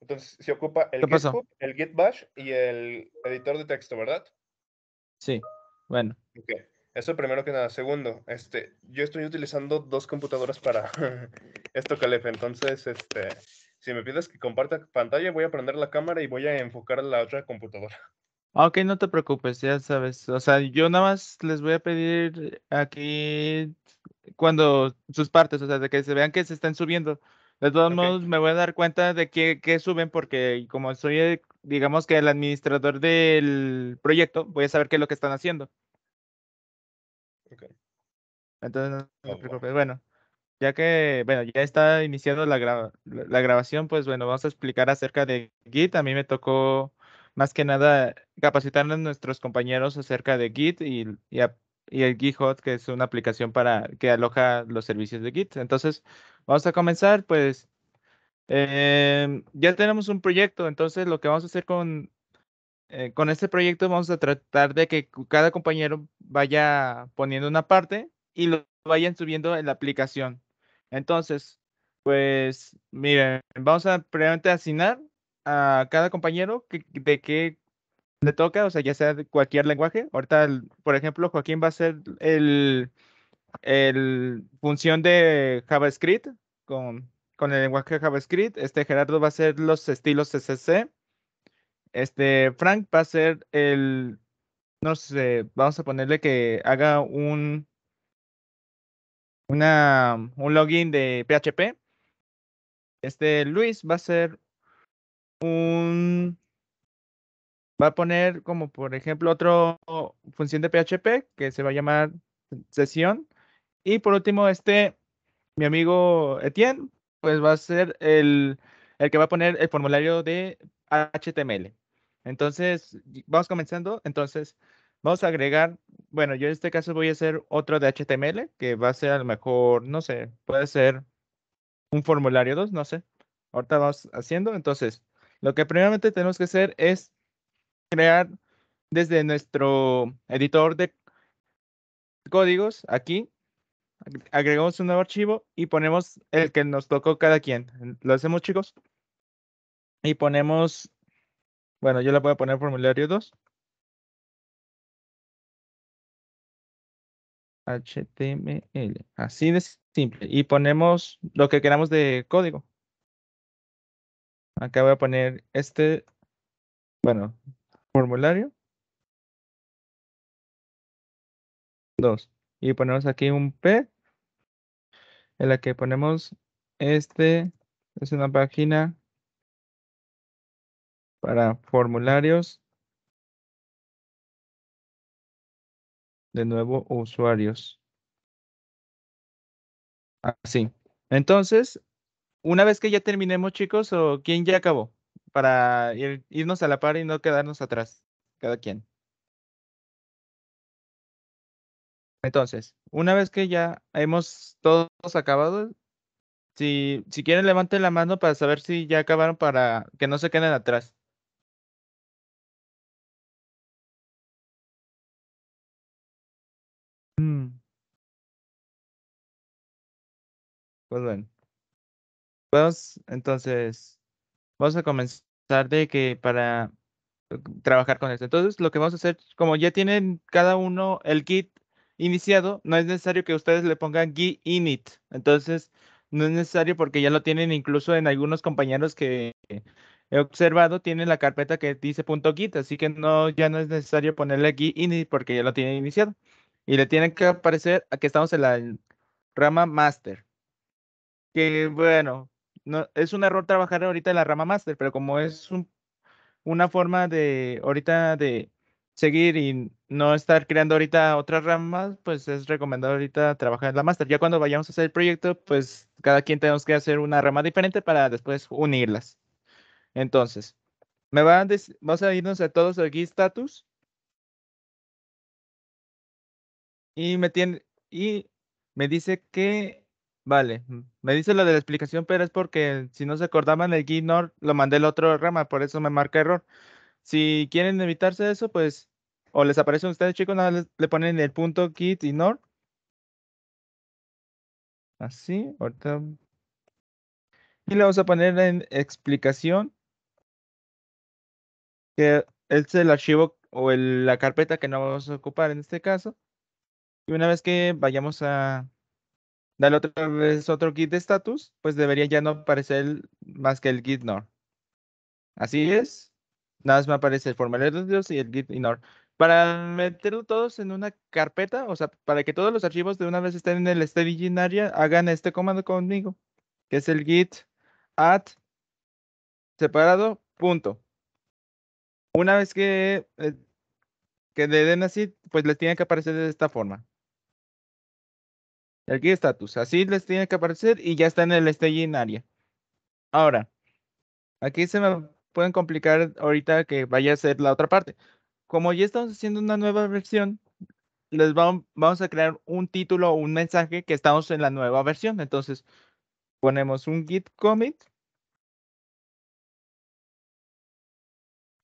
Entonces se ocupa el el Git Bash y el editor de texto, ¿verdad? Sí, bueno. Ok, eso primero que nada. Segundo, este, yo estoy utilizando dos computadoras para esto, Calef. Entonces, este, si me pides que comparta pantalla, voy a prender la cámara y voy a enfocar la otra computadora. Ah, ok, no te preocupes, ya sabes. O sea, yo nada más les voy a pedir aquí cuando sus partes, o sea, de que se vean que se están subiendo. De todos modos, me voy a dar cuenta de qué suben porque como soy, digamos que el administrador del proyecto, voy a saber qué es lo que están haciendo. Okay. Entonces, no me oh, preocupes. Bueno, ya que, bueno, ya está iniciando la, la grabación, pues bueno, vamos a explicar acerca de Git. A mí me tocó más que nada capacitar a nuestros compañeros acerca de Git y, y el GitHub, que es una aplicación para que aloja los servicios de Git. Entonces, Vamos a comenzar, pues em, ya tenemos un proyecto, entonces lo que vamos a hacer con, eh, con este proyecto vamos a tratar de que cada compañero vaya poniendo una parte y lo vayan subiendo en la aplicación. Entonces, pues miren, vamos a previamente asignar a cada compañero de qué le toca, o sea, ya sea de cualquier lenguaje. Ahorita, por ejemplo, Joaquín va a ser el, el función de JavaScript, con, el lenguaje JavaScript. Este Gerardo va a ser los estilos CSS. Este Frank va a ser el, no sé, vamos a ponerle que haga un, una, un login de PHP. Este Luis va a ser un, va a poner como por ejemplo otro función de PHP que se va a llamar sesión. Y por último, este mi amigo Etienne, pues va a ser el, que va a poner el formulario de HTML. Entonces, vamos comenzando. Entonces, vamos a agregar, bueno, yo en este caso voy a hacer otro de HTML, que va a ser a lo mejor, no sé, puede ser un formulario 2, no sé. Ahorita vamos haciendo. Entonces, lo que primeramente tenemos que hacer es crear desde nuestro editor de códigos aquí agregamos un nuevo archivo y ponemos el que nos tocó cada quien. Lo hacemos, chicos. Y ponemos, bueno, yo le voy a poner formulario 2. HTML. Así de simple. Y ponemos lo que queramos de código. Acá voy a poner este, bueno, formulario. 2 y ponemos aquí un P en la que ponemos este es una página para formularios de nuevo usuarios. Así. Entonces, una vez que ya terminemos, chicos, o quién ya acabó para irnos a la par y no quedarnos atrás, cada quien. Entonces, una vez que ya hemos todos acabado, si, si quieren levanten la mano para saber si ya acabaron para que no se queden atrás. Mm. Pues bueno. Vamos, entonces, vamos a comenzar de que para eh, trabajar con esto. Entonces, lo que vamos a hacer, como ya tienen cada uno el kit iniciado, no es necesario que ustedes le pongan git init. Entonces, no es necesario porque ya lo tienen incluso en algunos compañeros que he observado, tienen la carpeta que dice .git, así que no, ya no es necesario ponerle git init porque ya lo tienen iniciado. Y le tienen que aparecer aquí estamos en la rama master. Que bueno, no, es un error trabajar ahorita en la rama master, pero como es una forma de ahorita de seguir y no estar creando ahorita otras ramas, pues es recomendable ahorita trabajar en la master, Ya cuando vayamos a hacer el proyecto, pues cada quien tenemos que hacer una rama diferente para después unirlas. Entonces, me van a vamos a irnos a todos aquí status. Y me tiene y me dice que vale, me dice lo de la explicación, pero es porque si no se acordaban el nor lo mandé el otro rama, por eso me marca error. Si quieren evitarse eso, pues, o les aparece a ustedes, chicos, nada, le ponen el punto kit ignore. Así, ahorita. Y le vamos a poner en explicación que es el archivo o la carpeta que no vamos a ocupar en este caso. Y una vez que vayamos a darle otra vez otro git de status, pues debería ya no aparecer más que el git nor. Así es. Nada más me aparece el formulario de y el git ignore. Para meterlo todos en una carpeta, o sea, para que todos los archivos de una vez estén en el staging este area, hagan este comando conmigo, que es el git add separado punto. Una vez que, eh, que le den así, pues les tiene que aparecer de esta forma. El git status, así les tiene que aparecer y ya está en el staging este area. Ahora, aquí se me pueden complicar ahorita que vaya a ser la otra parte. Como ya estamos haciendo una nueva versión, les vamos, a crear un título o un mensaje que estamos en la nueva versión. Entonces, ponemos un git commit.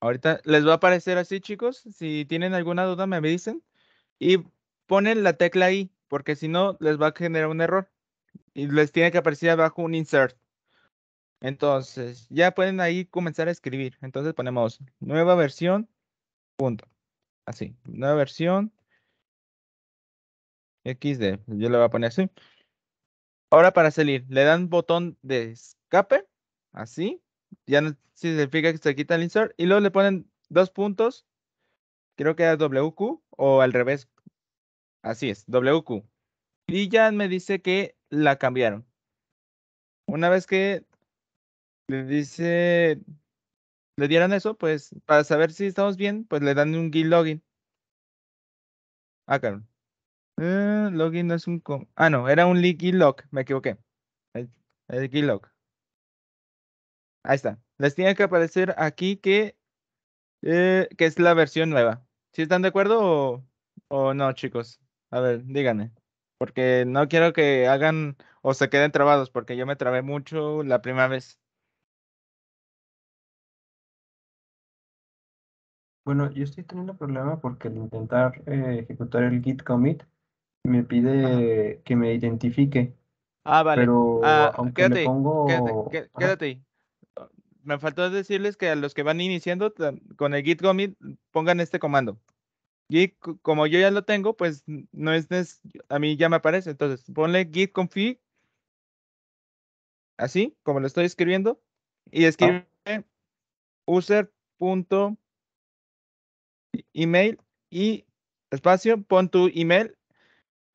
Ahorita les va a aparecer así, chicos. Si tienen alguna duda, me dicen. Y ponen la tecla I, porque si no, les va a generar un error. Y les tiene que aparecer abajo un insert. Entonces, ya pueden ahí comenzar a escribir. Entonces ponemos nueva versión, punto. Así, nueva versión. XD, yo le voy a poner así. Ahora para salir, le dan botón de escape, así. Ya no significa que se quita el insert. Y luego le ponen dos puntos. Creo que es WQ o al revés. Así es, WQ. Y ya me dice que la cambiaron. Una vez que le dice, le dieron eso, pues para saber si estamos bien, pues le dan un git login. Ah, claro. Eh, login no es un... ah, no, era un git log, me equivoqué. El, el log. Ahí está. Les tiene que aparecer aquí que, eh, que es la versión nueva. si están de acuerdo o, o no, chicos? A ver, díganme porque no quiero que hagan o se queden trabados, porque yo me trabé mucho la primera vez. Bueno, yo estoy teniendo problema porque al intentar eh, ejecutar el git commit me pide que me identifique. Ah, vale. Pero ah, quédate, quédate, ah, Me faltó decirles que a los que van iniciando con el git commit pongan este comando. Y como yo ya lo tengo, pues no es a mí ya me aparece. Entonces, ponle git config así como lo estoy escribiendo y ah. escribe user email y espacio, pon tu email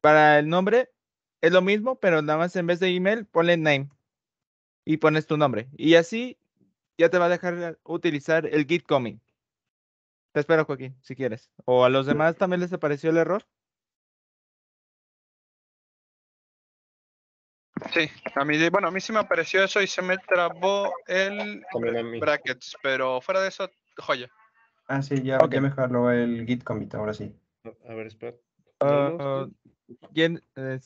para el nombre. Es lo mismo, pero nada más en vez de email, ponle name y pones tu nombre. Y así ya te va a dejar utilizar el Git coming Te espero, Joaquín, si quieres. ¿O a los demás también les apareció el error? Sí, a mí, bueno, a mí sí me apareció eso y se me trabó el brackets, pero fuera de eso, joya. Ah, sí, ya, okay. ya el Git commit, ahora sí. Ah, a ver, espera. Ah, ah, ¿Quién eh,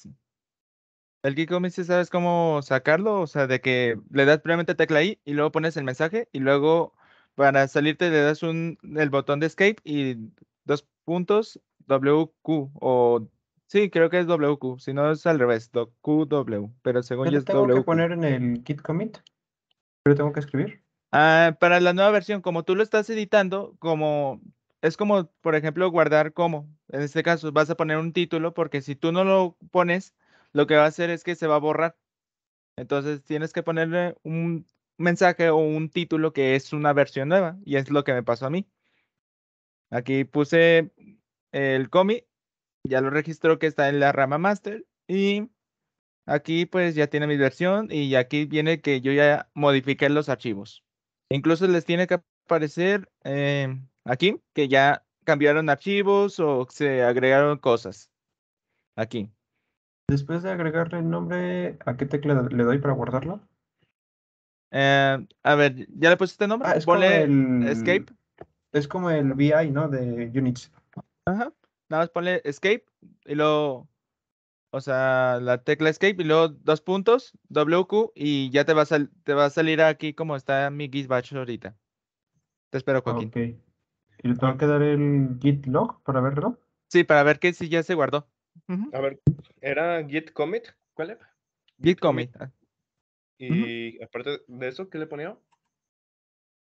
El Git commit, ¿sabes cómo sacarlo? O sea, de que le das previamente tecla I y luego pones el mensaje y luego para salirte le das un, el botón de escape y dos puntos WQ o sí, creo que es WQ, si no es al revés, QW, pero según yo, es WQ. tengo que poner en el git commit? ¿Lo tengo que escribir? Ah, para la nueva versión, como tú lo estás editando, como es como, por ejemplo, guardar como. En este caso, vas a poner un título porque si tú no lo pones, lo que va a hacer es que se va a borrar. Entonces tienes que ponerle un mensaje o un título que es una versión nueva y es lo que me pasó a mí. Aquí puse el cómic, ya lo registró que está en la rama master y aquí pues ya tiene mi versión y aquí viene que yo ya modifiqué los archivos. Incluso les tiene que aparecer eh, aquí que ya cambiaron archivos o se agregaron cosas. Aquí. Después de agregarle el nombre, ¿a qué tecla le doy para guardarlo? Eh, a ver, ¿ya le pusiste nombre? Ah, es como el escape. Es como el VI, ¿no? De Unix. Ajá. Nada más ponle escape y lo o sea, la tecla escape y luego dos puntos, WQ, y ya te va a, te va a salir aquí como está mi Git Batch ahorita. Te espero, Joaquín. Ok. ¿Y le tengo que dar el Git log para verlo? Sí, para ver que si ya se guardó. A ver, ¿era Git commit? ¿Cuál es? Git commit. Ah. Y aparte de eso, ¿qué le ponía?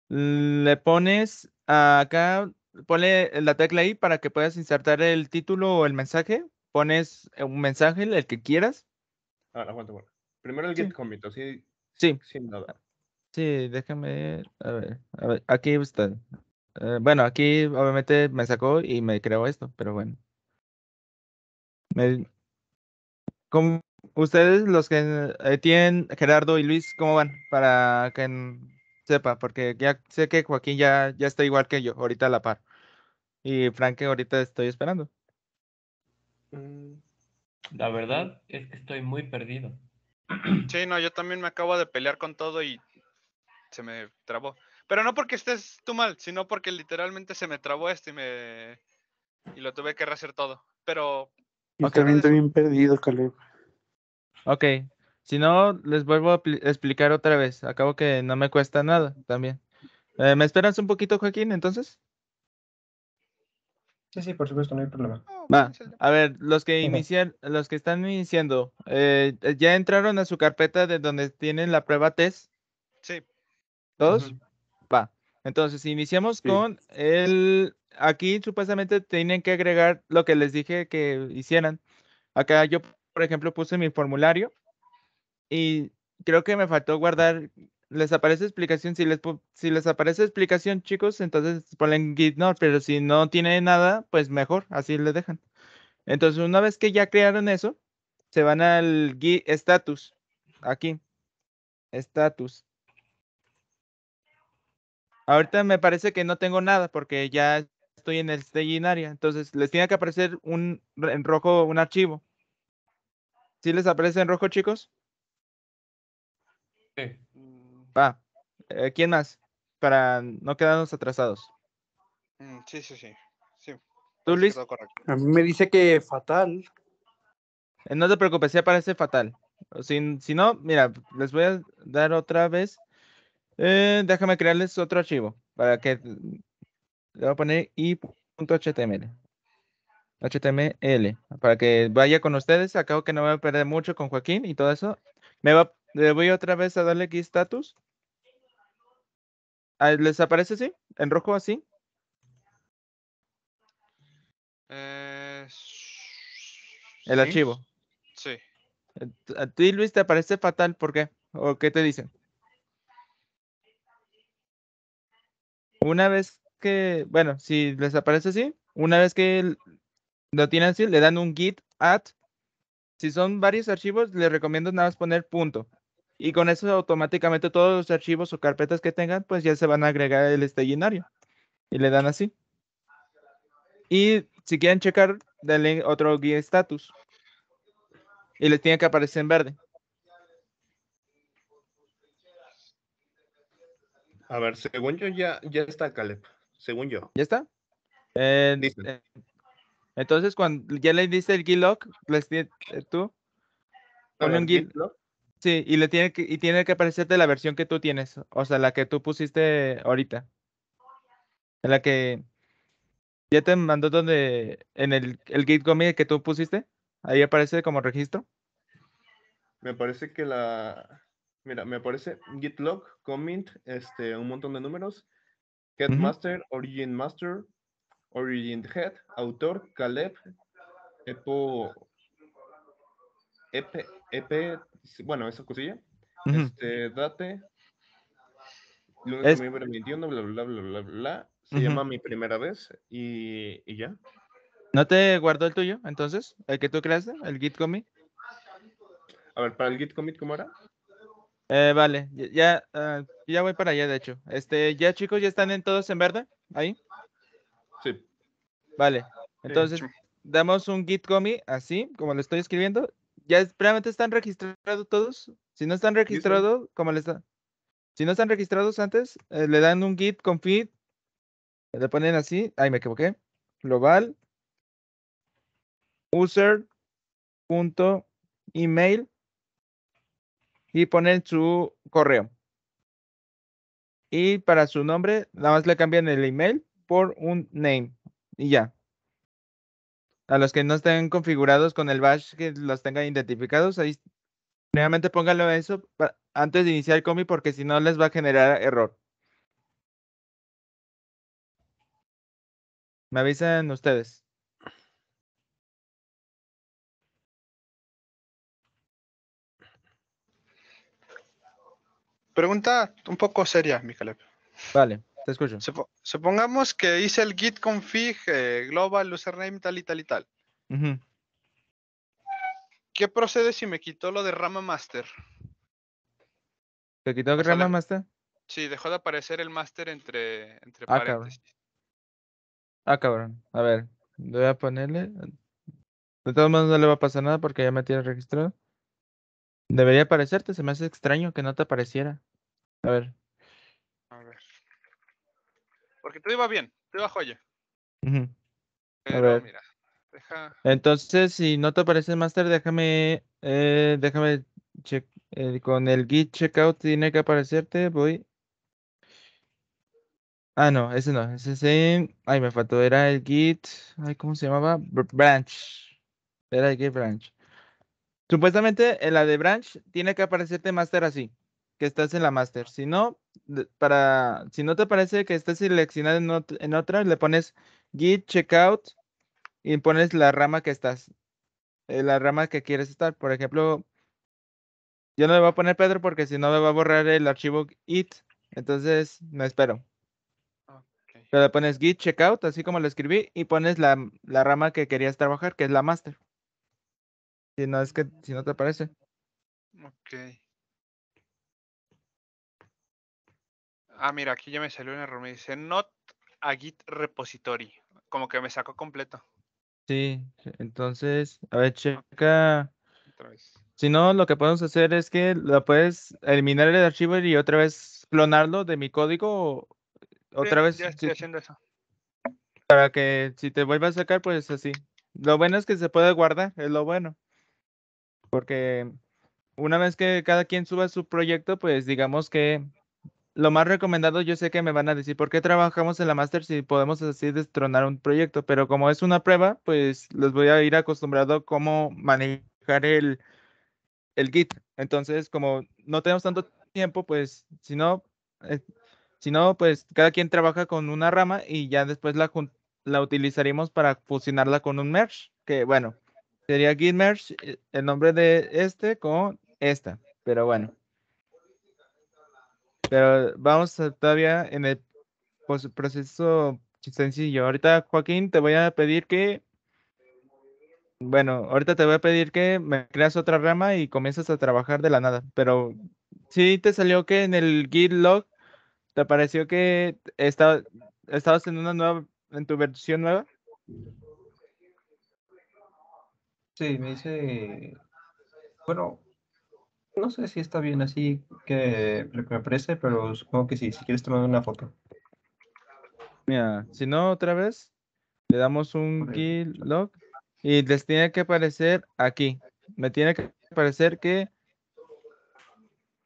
Le pones acá, pone la tecla ahí para que puedas insertar el título o el mensaje pones eh, un mensaje, el que quieras. Ah, aguanta, Primero el sí. Sí. Sí, déjame. A ver, aquí está. Eh, bueno, aquí obviamente me sacó y me creó esto, pero bueno. Ustedes, los que eh, tienen Gerardo y Luis, ¿cómo van? Para que sepa, porque ya sé que Joaquín ya, ya está igual que yo, ahorita a la par. Y Frank, ahorita estoy esperando. Mm, La verdad es que estoy muy perdido. Sí, no, yo también me acabo de pelear con todo y se me trabó. Pero no porque estés tú mal, sino porque literalmente se me trabó esto y me. Y lo tuve que rehacer todo. Pero. también estoy bien perdido, Ok. Si no, les vuelvo a explicar otra vez. Acabo que no me cuesta nada también. Eh, ¿Me esperas un poquito, Joaquín, entonces? Sí, sí, por supuesto, no hay problema. Va, pues, a ver, los que inician, los que están iniciando, eh, ¿ya entraron a su carpeta de donde tienen la prueba test? Sí. ¿Todos? Va. Entonces, iniciamos con el... Aquí supuestamente tienen que agregar lo que les dije que hicieran. Acá yo, por ejemplo, puse mi formulario y creo que me faltó guardar les aparece explicación, si les, si les aparece explicación, chicos, entonces ponen git no pero si no tiene nada, pues mejor, así le dejan. Entonces, una vez que ya crearon eso, se van al git status, aquí, status. Ahorita me parece que no tengo nada porque ya estoy en el staging area, entonces les tiene que aparecer un, en rojo un archivo. ¿Sí les aparece en rojo, chicos? Sí. Va. Eh, ¿Quién más? Para no quedarnos atrasados. Mm, sí, sí, sí. ¿Tú, Luis? A mí me dice que fatal. Eh, no te preocupes, ya parece fatal. Si, si, no, mira, les voy a dar otra vez. Eh, déjame crearles otro archivo para que mm, le voy a poner i.html. HTML para que vaya con ustedes. Acabo que no me voy a perder mucho con Joaquín y todo eso. Me va le voy otra vez a darle aquí status. Ah, ¿Les aparece así? ¿En rojo así? Eh, el archivo. Sí. Eh, a ti, Luis, te aparece fatal. ¿Por qué? ¿O qué te dicen? Una vez que, bueno, si les aparece así, una vez que lo tienen así, le dan un git add. Si son varios archivos, les recomiendo nada más poner punto y con eso automáticamente todos los archivos o carpetas que tengan, pues ya se van a agregar el estellinario Y le dan así. Y si quieren checar, denle otro guía status. Y les tiene que aparecer en verde. A ver, según yo ya, ya está, Caleb. Según yo. ¿Ya está? Eh, eh, entonces, cuando ya le diste el log, les eh, tú. Ponle un log. Sí, y le tiene que, y tiene que aparecerte la versión que tú tienes, o sea, la que tú pusiste ahorita. En la que ya te mandó donde en el, Git Commit que tú pusiste, ahí aparece como registro. Me parece que la mira, me aparece Git log, commit, este, un montón de números, head master, origin master, origin head, autor, Caleb, epo, ep, ep, bueno, esa cosilla. Este, date. Lunes, es... bla, bla, bla, bla, bla. Se llama Mi Primera Vez y, y, ya. ¿No te guardó el tuyo, entonces? ¿El que tú creaste? ¿El Git Commit? A ver, ¿para el Git Commit cómo era? Eh, vale, ya, ah, ya voy para allá, de hecho. Este, ya chicos, ya están todos en verde, ahí. Sí. Vale, entonces damos un git commit así, como lo estoy escribiendo, ya previamente están registrados todos. Si no están registrados, como les está Si no están registrados antes, eh, le dan un git config, le ponen así, ay me equivoqué, global user.email, y ponen su correo. Y para su nombre, nada más le cambian el email por un name y ya a los que no estén configurados con el bash, que los tengan identificados, ahí primeramente pónganlo eso antes de iniciar el cómic porque si no les va a generar error. Me avisan ustedes. Pregunta un poco seria, Michael. Vale. Te escucho. supongamos que hice el git config eh, global username tal y tal y tal. ¿Qué procede si me quitó lo de Rama Master? ¿Te quitó Rama Master? Sí, dejó de aparecer el Master entre, entre ah, paréntesis. Cabrón. Ah, cabrón. A ver, voy a ponerle. De todos modos no le va a pasar nada porque ya me tiene registrado. Debería aparecerte, se me hace extraño que no te apareciera. A ver, porque todo iba bien, todo iba joya. Entonces, si no te aparece Master, déjame, eh, déjame eh, con el git checkout tiene que aparecerte, voy. Ah, no, ese no, ese es Ay, me faltó, era el git... Ay, ¿cómo se llamaba? branch. Era el git branch. Supuestamente en la de branch tiene que aparecerte master así que estás en la master, Si no, para, si no te parece que estás seleccionado en, otra, le pones git checkout y pones la rama que estás, eh, la rama que quieres estar. Por ejemplo, yo no le voy a poner Pedro porque si no me va a borrar el archivo it. Entonces no espero. Pero le pones git checkout, así como lo escribí, y pones la, la rama que querías trabajar, que es la master. Si no es que, si no te parece. Ok. Ah, mira, aquí ya me salió un error. Me dice not a Git repository. Como que me sacó completo. Sí, entonces, a ver, checa. Otra vez. Si no, lo que podemos hacer es que lo puedes eliminar el archivo y otra vez clonarlo de mi código. Otra vez. Ya estoy haciendo eso. Para que si te vuelva a sacar, pues así. Lo bueno es que se puede guardar, es lo bueno. Porque una vez que cada quien suba su proyecto, pues digamos que lo más recomendado, yo sé que me van a decir, ¿por qué trabajamos en la master si podemos así destronar un proyecto? Pero como es una prueba, pues les voy a ir acostumbrado a cómo manejar el, Git. Entonces, como no tenemos tanto tiempo, pues si no, eh, si no, pues cada quien trabaja con una rama y ya después la, la utilizaremos para fusionarla con un merge, que bueno, sería Git merge, eh, el nombre de este con esta, pero bueno. Pero vamos todavía en el proceso sencillo. Ahorita, Joaquín, te voy a pedir que. Bueno, ahorita te voy a pedir que me creas otra rama y comienzas a trabajar de la nada. Pero sí te salió que en el Git log te pareció que estabas en una nueva, en tu versión nueva. Sí, me dice. Bueno, no sé si está bien así que me aparece, pero supongo que sí, si quieres tomar una foto. Mira, si no, otra vez, le damos un key log y les tiene que aparecer aquí. Me tiene que aparecer que...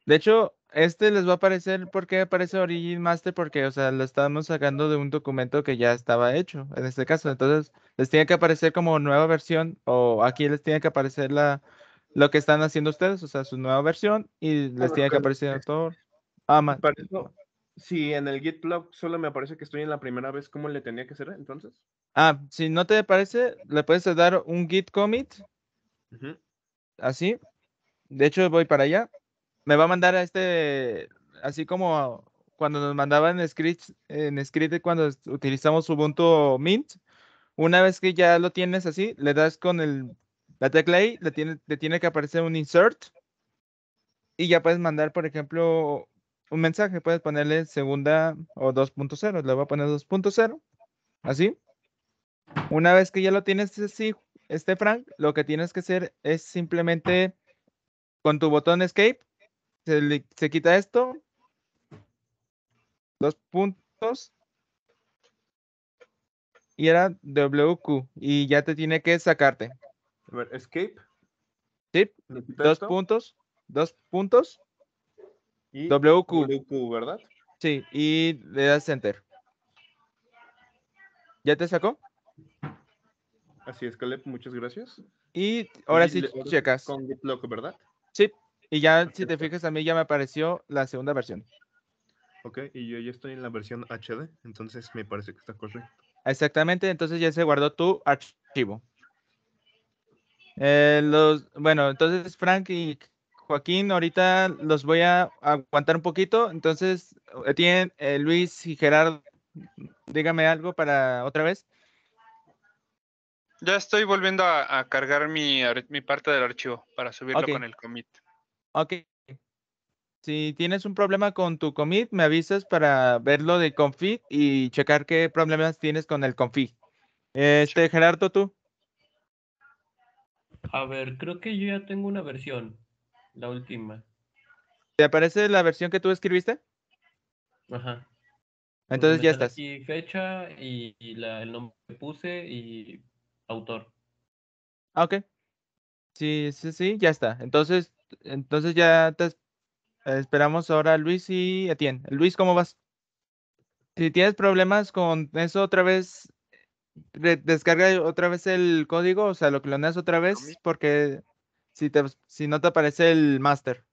De hecho, este les va a aparecer porque aparece Origin Master porque, o sea, lo estábamos sacando de un documento que ya estaba hecho en este caso. Entonces, les tiene que aparecer como nueva versión o aquí les tiene que aparecer la lo que están haciendo ustedes, o sea, su nueva versión, y ah, les tiene que aparecer el autor. Ah, más. si en el Git blog solo me aparece que estoy en la primera vez, ¿cómo le tenía que hacer entonces? Ah, si no te parece, le puedes dar un Git commit. Así. De hecho, voy para allá. Me va a mandar a este, así como cuando nos mandaban scripts, en script cuando utilizamos Ubuntu Mint. Una vez que ya lo tienes así, le das con el la tecla ahí le tiene, que aparecer un insert y ya puedes mandar, por ejemplo, un mensaje. Puedes ponerle segunda o 2.0. Le voy a poner 2.0. Así. Una vez que ya lo tienes así, este Frank, lo que tienes que hacer es simplemente con tu botón escape, se, se quita esto, dos puntos, y era WQ, y ya te tiene que sacarte. A ver, escape. Sí, dos puntos. Dos puntos. Y WQ. WQ, ¿verdad? Sí, y le das enter. ¿Ya te sacó? Así es, Caleb, muchas gracias. Y ahora sí checas. Con GitLock, ¿verdad? Sí, y ya si te fijas, a mí ya me apareció la segunda versión. Ok, y yo ya estoy en la versión HD, entonces me parece que está correcto. Exactamente, entonces ya se guardó tu archivo. Eh, los, bueno, entonces Frank y Joaquín, ahorita los voy a aguantar un poquito. Entonces, eh, tienen eh, Luis y Gerardo, dígame algo para otra vez. Ya estoy volviendo a, cargar mi, parte del archivo para subirlo con el commit. Ok. Si tienes un problema con tu commit, me avisas para verlo de config y checar qué problemas tienes con el config. Este, Gerardo, tú. A ver, creo que yo ya tengo una versión, la última. ¿Te aparece la versión que tú escribiste? Ajá. Entonces pues ya estás. Y fecha y, el nombre que puse y autor. Ah, ok. Sí, sí, sí, ya está. Entonces, entonces ya te esperamos ahora Luis y Etienne. Luis, ¿cómo vas? Si tienes problemas con eso, otra vez descarga otra vez el código, o sea, lo cloneas otra ah, vez porque si, si no te aparece el master.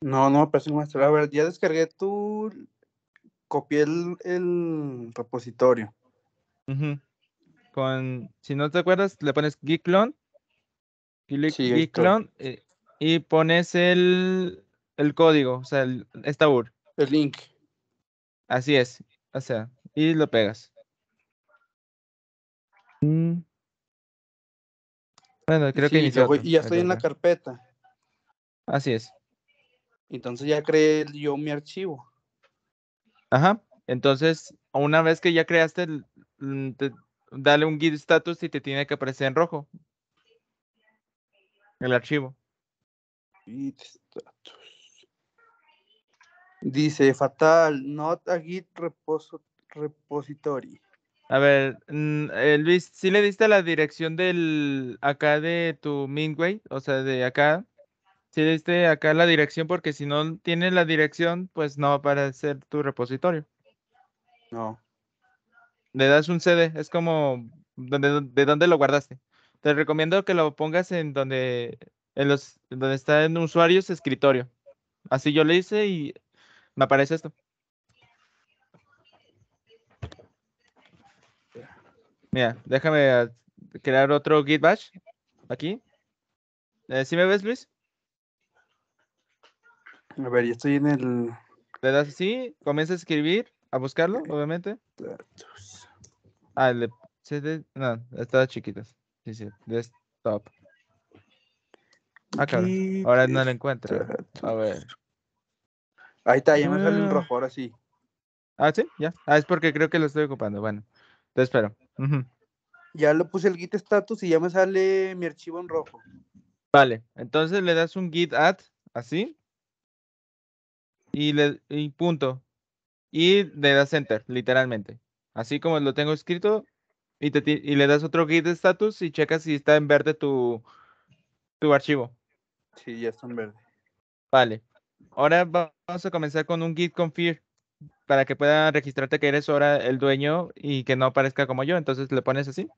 No, no aparece el master. A ver, ya descargué tu... Copié el, el repositorio. Con, si no te acuerdas, le pones git clone, git clone eh, y, pones el, el código, o sea, el, esta URL. El link. Así es, o sea, y lo pegas. Mm. Bueno, creo que ya estoy en la carpeta. Así es. Entonces ya creé yo mi archivo. Ajá. Entonces, una vez que ya creaste, el, mm, dale un git status y te tiene que aparecer en rojo. El archivo. Git status. Dice fatal, not a git repository. A ver, mm, eh, Luis, ¿si le diste la dirección del acá de tu Mingway, O sea, de acá. ¿Si le diste acá la dirección? Porque si no tienes la dirección, pues no va a aparecer tu repositorio. No. Le das un CD, es como donde, de dónde lo guardaste. Te recomiendo que lo pongas en donde, en los, donde está en usuarios escritorio. Así yo le hice y me aparece esto. Mira, déjame ah, crear otro git bash aquí. Eh, ¿Sí me ves, Luis? A ver, yo estoy en el... Le das así, comienza a escribir, a buscarlo, obviamente. Ah, el de CD, no, está chiquito. Sí, sí, desktop. Ah, claro. Ahora no lo encuentro. A ver. Ahí está, ya me sale el ah. rojo, ahora sí. Ah, sí, ya. Ah, es porque creo que lo estoy ocupando. Bueno, te espero. Ya lo puse el git status y ya me sale mi archivo en rojo. Vale, entonces le das un git add, así. Y, le, punto. Y le das enter, literalmente. Así como lo tengo escrito. Y, le das otro git status y checas si está en verde tu, tu archivo. Sí, ya está en verde. Vale. Ahora vamos a comenzar con un git config para que pueda registrarte que eres ahora el dueño y que no aparezca como yo. Entonces le pones así.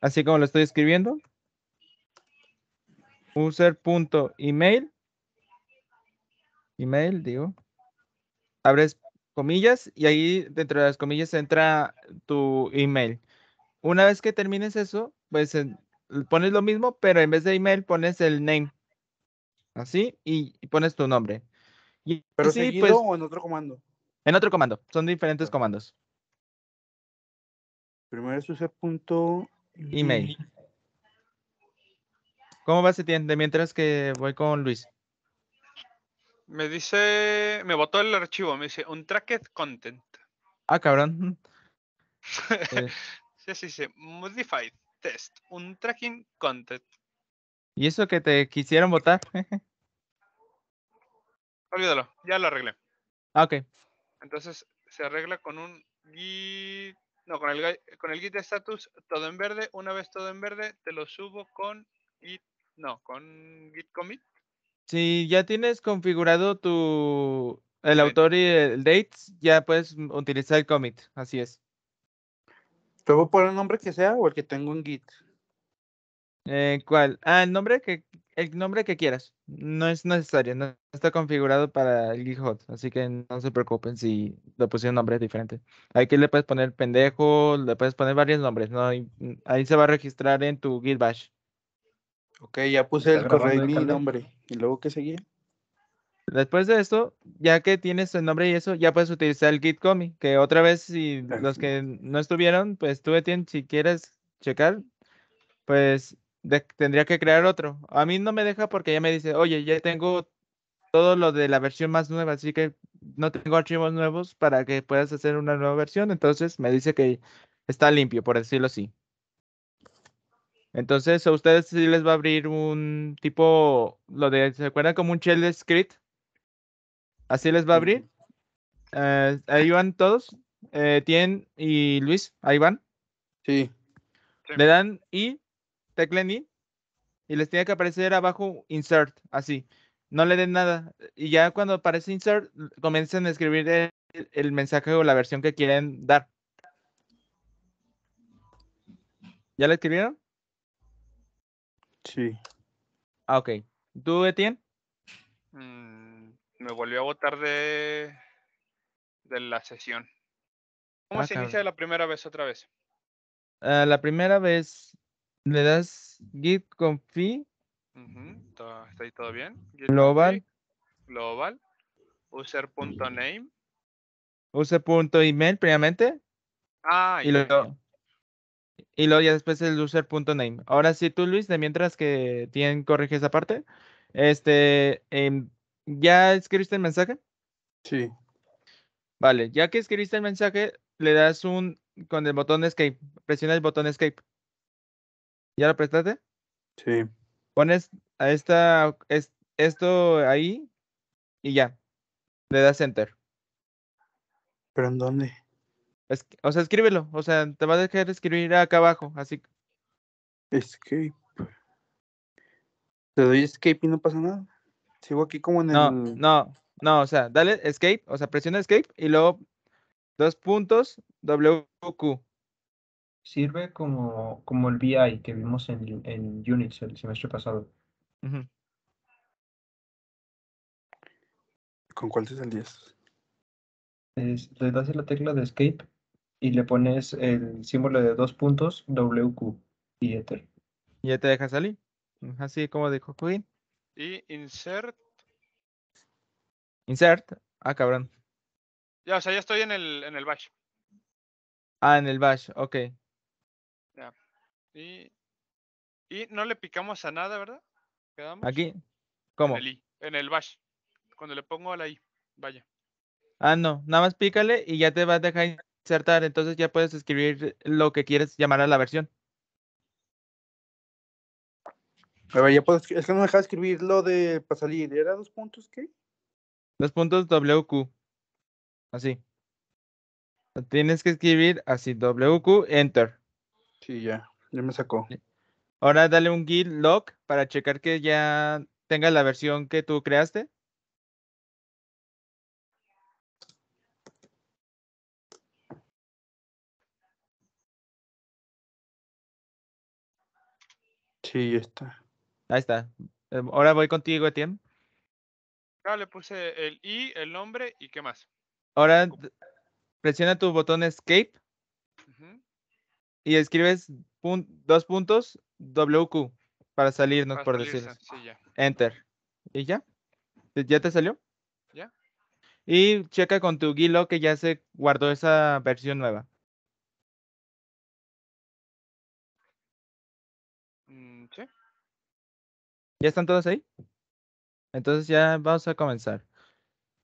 Así como lo estoy escribiendo. User.email. Email, digo. Abres comillas y ahí dentro de las comillas entra tu email. Una vez que termines eso, pues pones lo mismo, pero en vez de email pones el name. Así y pones tu nombre. ¿Pero sí, seguido pues o en otro comando? En otro comando, son diferentes ah. comandos. Primero es punto... Email. ¿Cómo se Etienne? Mientras que voy con Luis. Me dice, me botó el archivo, me dice, un tracked content. Ah, cabrón. Eh. Sí, sí, sí. Modified test, un tracking content. ¿Y eso que te quisieron votar? Olvídalo, ya lo arreglé. Ah, ok. Entonces se arregla con un git. No, con el, con el git status todo en verde. Una vez todo en verde, te lo subo con git. No, con git commit. Si ya tienes configurado tu. El autor y el dates, ya puedes utilizar el commit. Así es. ¿Te poner el nombre que sea o el que tengo en git? Eh, ¿Cuál? Ah, el nombre que el nombre que quieras. No es necesario. No está configurado para el GitHub. Así que no se preocupen si le pusieron nombres diferentes. Aquí le puedes poner pendejo, le puedes poner varios nombres. ¿no? Mm, ahí se va a registrar en tu Git Bash. Ok, ya puse el correo y mi nombre. ¿Y luego qué seguía? Después de esto, ya que tienes el nombre y eso, ya puedes utilizar el Git que otra vez, si los que no estuvieron, pues tú, Etienne, si quieres checar, pues tendría que crear otro. A mí no me deja porque ya me dice, oye, ya tengo todo lo de la versión más nueva, así que no tengo archivos nuevos para que puedas hacer una nueva versión. Entonces me dice que está limpio, por decirlo así. Entonces a ustedes sí les va a abrir un tipo, lo de, ¿se acuerdan como un shell script? Así les va a abrir. Eh, ahí van todos. Eh, Tien y Luis, ahí van. Sí. Le dan y tecleen y les tiene que aparecer abajo insert, así. No le den nada. Y ya cuando aparece insert, comiencen a escribir el, mensaje o la versión que quieren dar. ¿Ya la escribieron? Sí. Ah, ok. ¿Tú, Etienne? Mm, me volvió a votar de, de la sesión. ¿Cómo ah, se inicia la primera vez otra vez? Ah, la primera vez le das git config. ¿Está ahí todo bien? global. global. User.name. User.email, previamente. Ah, y, luego, y luego ya después el user.name. Ahora sí, tú, Luis, de mientras que tienen corrige esa parte. Este, em, ¿ya escribiste el mensaje? Sí. Vale, ya que escribiste el mensaje, le das un con el botón escape. Presiona el botón escape. ¿Ya la prestaste? Sí. Pones a esta, es, esto ahí y ya. Le das enter. ¿Pero en dónde? o sea, escríbelo. O sea, te va a dejar escribir acá abajo. Así. Escape. Te doy escape y no pasa nada. Sigo aquí como en no, el. No, no, o sea, dale escape. O sea, presiona escape y luego dos puntos WQ sirve como, como el BI que vimos en, en Unix el semestre pasado. ¿Con cuál te el Es, le das la tecla de escape y le pones el símbolo de dos puntos, WQ y Ether. ¿Y ya te deja salir? Así como dijo Queen. Y insert. Insert. Ah, cabrón. Ya, o sea, ya estoy en el, en el bash. Ah, en el bash, ok. Y, no le picamos a nada, ¿verdad? ¿Aquí? ¿Cómo? En el, en el bash. Cuando le pongo a la I. Vaya. Ah, no. Nada más pícale y ya te vas a dejar insertar. Entonces ya puedes escribir lo que quieres llamar a la versión. A ya puedo. Es que no me dejaba escribir lo de para salir. ¿Era dos puntos qué? Dos puntos WQ. Así. Tienes que escribir así, WQ, enter. Sí, ya, ya me sacó. Eh, ahora dale un git log para checar que ya tenga la versión que tú creaste. Sí, ya está. Ahí está. Eh, ahora voy contigo, Etienne. Ah, le puse el i, el nombre y qué más. Ahora presiona tu botón escape y escribes dos puntos WQ para salirnos, por decirlo. Enter. ¿Y ya? ¿Ya te salió? Ya. Y checa con tu guilo que ya se guardó esa versión nueva. Mm, sí. ¿Ya están todos ahí? Entonces ya vamos a comenzar.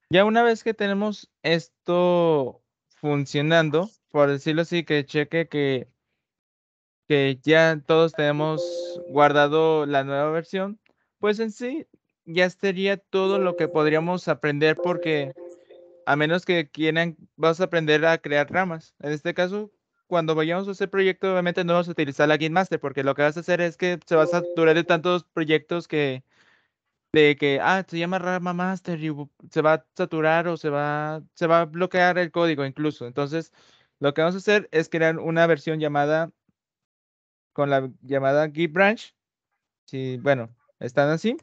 Ya una vez que tenemos esto funcionando, por decirlo así, que cheque que que ya todos tenemos guardado la nueva versión, pues en sí ya estaría todo lo que podríamos aprender porque a menos que quieran, vas a aprender a crear ramas. En este caso, cuando vayamos a hacer proyecto, obviamente no vas a utilizar la Game Master porque lo que vas a hacer es que se va a saturar de tantos proyectos que de que, ah, se llama Rama Master y se va a saturar o se va, se va a bloquear el código incluso. Entonces, lo que vamos a hacer es crear una versión llamada con la llamada Git Branch. Sí, bueno, están así.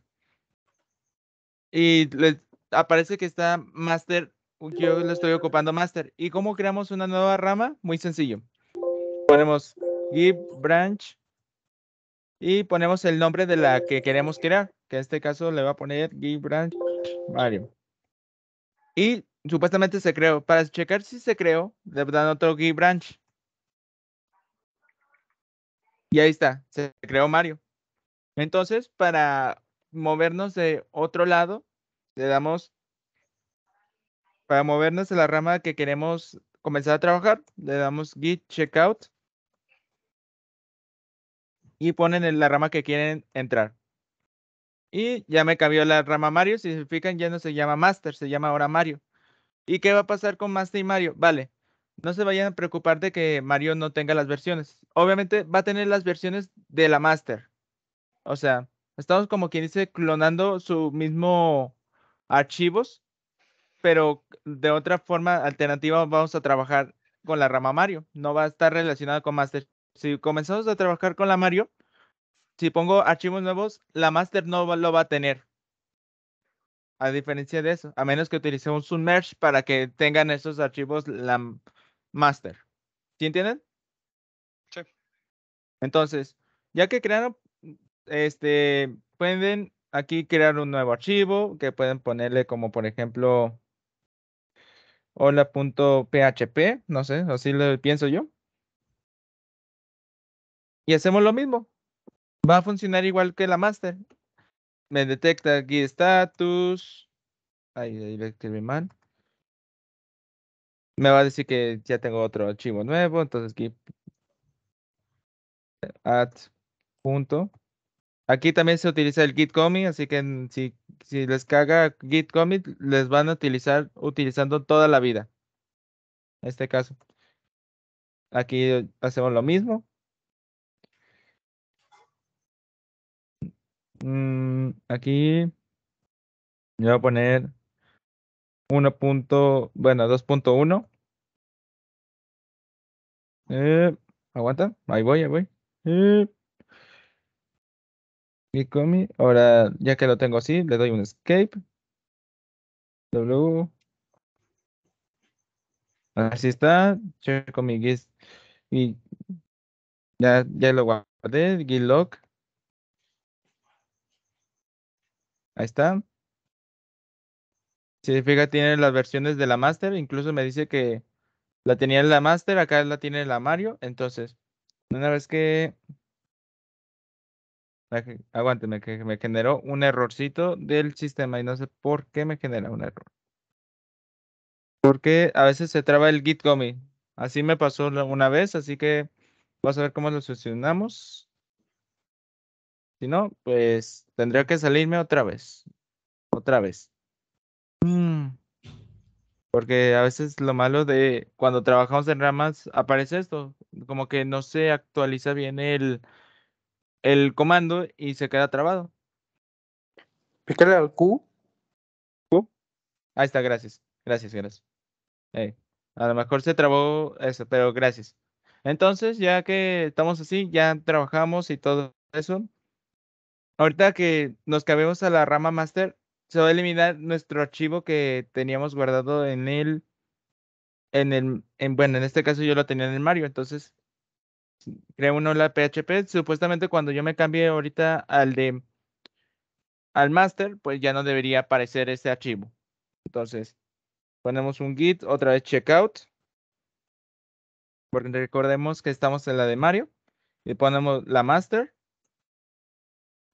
Y aparece que está Master. Yo le estoy ocupando Master. ¿Y cómo creamos una nueva rama? Muy sencillo. Ponemos Git Branch y ponemos el nombre de la que queremos crear, que en este caso le va a poner Git Branch Mario. Y supuestamente se creó. Para checar si se creó, le dan otro Git Branch. Y ahí está, se creó Mario. Entonces, para movernos de otro lado, le damos, para movernos a la rama que queremos comenzar a trabajar, le damos git checkout y ponen en la rama que quieren entrar. Y ya me cambió la rama Mario, si se fijan ya no se llama master, se llama ahora Mario. ¿Y qué va a pasar con master y Mario? Vale, no se vayan a preocupar de que Mario no tenga las versiones. Obviamente va a tener las versiones de la master. O sea, estamos como quien dice clonando su mismo archivos, pero de otra forma alternativa vamos a trabajar con la rama Mario. No va a estar relacionada con master. Si comenzamos a trabajar con la Mario, si pongo archivos nuevos, la master no lo va a tener. A diferencia de eso, a menos que utilicemos un merge para que tengan esos archivos la, master. ¿Sí entienden? Sí. Entonces, ya que crearon, este, pueden aquí crear un nuevo archivo que pueden ponerle como por ejemplo hola.php, no sé, así lo pienso yo. Y hacemos lo mismo. Va a funcionar igual que la master. Me detecta aquí status. Ahí, ahí le escribí me va a decir que ya tengo otro archivo nuevo, entonces aquí at punto. Aquí también se utiliza el git commit, así que si, si les caga git commit, les van a utilizar utilizando toda la vida. En este caso. Aquí hacemos lo mismo. Mm, aquí yo voy a poner 1. bueno, 2.1. Eh, aguanta, ahí voy, ahí voy. y eh. Ahora, ya que lo tengo así, le doy un escape. Así está. Y ya, ya lo guardé. Git Ahí está. Si fíjate fija, tiene las versiones de la master. Incluso me dice que la tenía la Master, acá la tiene la Mario. Entonces, una vez que. Aguánteme, que me generó un errorcito del sistema y no sé por qué me genera un error. Porque a veces se traba el Git Gummy. Así me pasó una vez, así que vamos a ver cómo lo solucionamos. Si no, pues tendría que salirme otra vez. Otra vez. Mm. Porque a veces lo malo de cuando trabajamos en ramas aparece esto, como que no se actualiza bien el, el comando y se queda trabado. Pícale al Q. Q. Ahí está, gracias. Gracias, gracias. a lo mejor se trabó eso, pero gracias. Entonces, ya que estamos así, ya trabajamos y todo eso. Ahorita que nos cabemos a la rama master, se va a eliminar nuestro archivo que teníamos guardado en el, en el, bueno, en este caso yo lo tenía en el Mario, entonces crea uno la PHP, supuestamente cuando yo me cambie ahorita al de, al master, pues ya no debería aparecer este archivo. Entonces, ponemos un git, otra vez checkout, porque recordemos que estamos en la de Mario, y ponemos la master,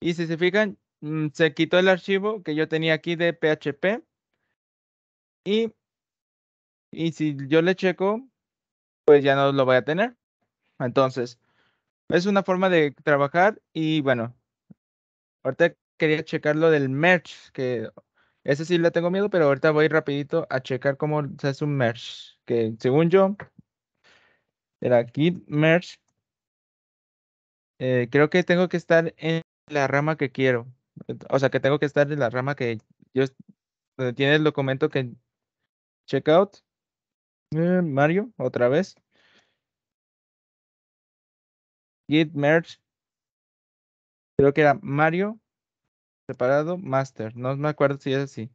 y si se fijan, Mm, se quitó el archivo que yo tenía aquí de PHP. Y, y si yo le checo, pues ya no lo voy a tener. Entonces, es una forma de trabajar y bueno, ahorita quería checar lo del merge, que ese sí le tengo miedo, pero ahorita voy rapidito a checar cómo se hace un merge, que según yo, era git merge. Eh, creo que tengo que estar en la rama que quiero o sea, que tengo que estar en la rama que yo, tiene el documento que checkout, out eh, Mario, otra vez. Git merge, creo que era Mario, separado, master, no me acuerdo si es así.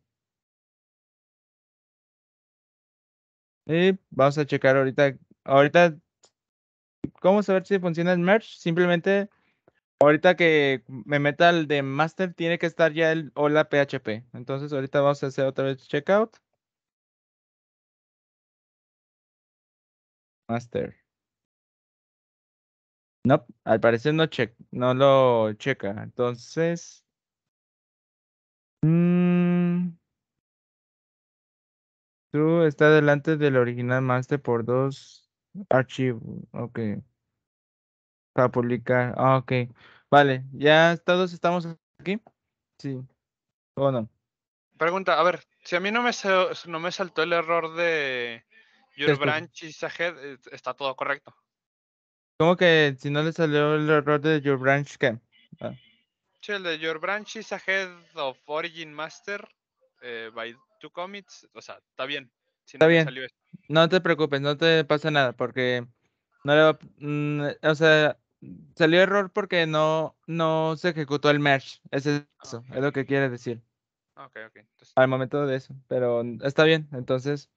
Y vamos a checar ahorita, ahorita, ¿cómo saber si funciona el merge? Simplemente Ahorita que me meta el de master, tiene que estar ya el hola PHP. Entonces, ahorita vamos a hacer otra vez checkout. Master. No, al parecer no, check, no lo checa. Entonces. Mm, tú está delante del original master por dos archivos. Ok. Para publicar. Ah, ok. Vale, ¿ya todos estamos aquí? Sí. ¿O no? Pregunta, a ver, si a mí no me, no me saltó el error de Your Branch is ahead, eh, está todo correcto. ¿Cómo que si no le salió el error de Your Branch, qué? Ah. el de Your Branch is ahead of Origin Master eh, by two commits, o sea, está bien. Si está bien. No te preocupes, no te pasa nada, porque no le va, mm, o sea, salió error porque no, no se ejecutó el merge. Es eso, ah, es lo que quiere decir. Ah, Al momento de eso, pero está bien. Entonces,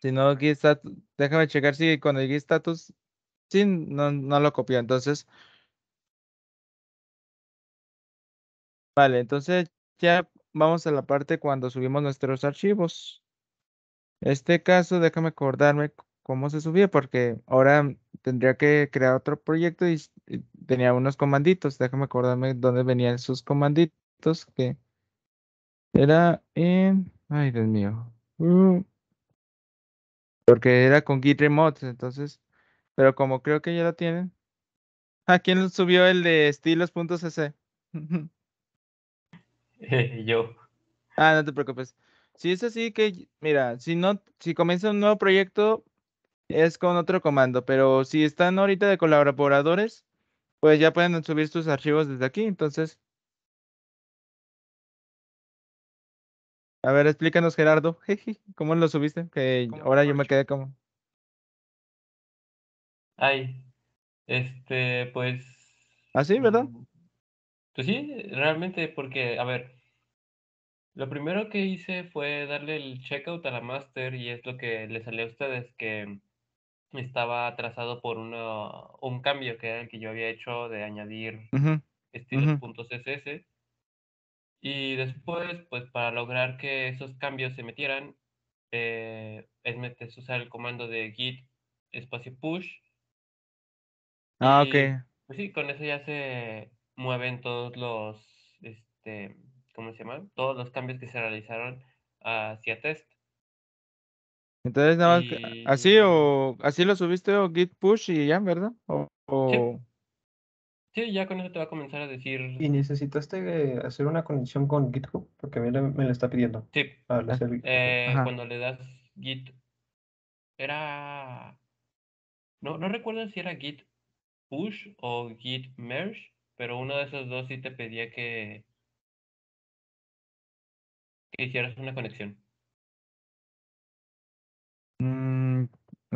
si no, aquí está. déjame checar si con el status, sí, no, lo copió. Entonces, vale, entonces ya vamos a la parte cuando subimos nuestros archivos. Este caso, déjame acordarme cómo se subía, porque ahora tendría que crear otro proyecto y, tenía unos comanditos. Déjame acordarme dónde venían esos comanditos, que era en... Ay, Dios mío. Mm. porque era con Git Remote, entonces... Pero como creo que ya lo tienen. ¿A ah, quién subió el de estilos.cc? Yo. Ah, no te preocupes. Si es así que, mira, si no, si comienza un nuevo proyecto, es con otro comando, pero si están ahorita de colaboradores, pues ya pueden subir sus archivos desde aquí, entonces. A ver, explícanos, Gerardo, ¿cómo lo subiste? Que ahora yo me quedé como... Ay, este, pues... ¿Ah, sí, verdad? Mm, pues sí, realmente, porque, a ver, lo primero que hice fue darle el checkout a la master y es lo que le salió a ustedes, que estaba atrasado por uno, un cambio que era el que yo había hecho de añadir uh estilos.css. Y después, pues para lograr que esos cambios se metieran, eh, es usar el comando de git espacio push. Ah, ok. Pues sí, con eso ya se mueven todos los, este, ¿cómo se llama? Todos los cambios que se realizaron hacia test. Entonces, nada más, eh, así o así lo subiste o git push y ya, ¿verdad? Sí. ya con eso te va a comenzar a decir. ¿Y necesitaste hacer una conexión con GitHub? Porque me, me lo está pidiendo. Sí. Ah, eh, cuando le das git, era. No, no recuerdo si era git push o git merge, pero uno de esos dos sí te pedía que, que hicieras una conexión.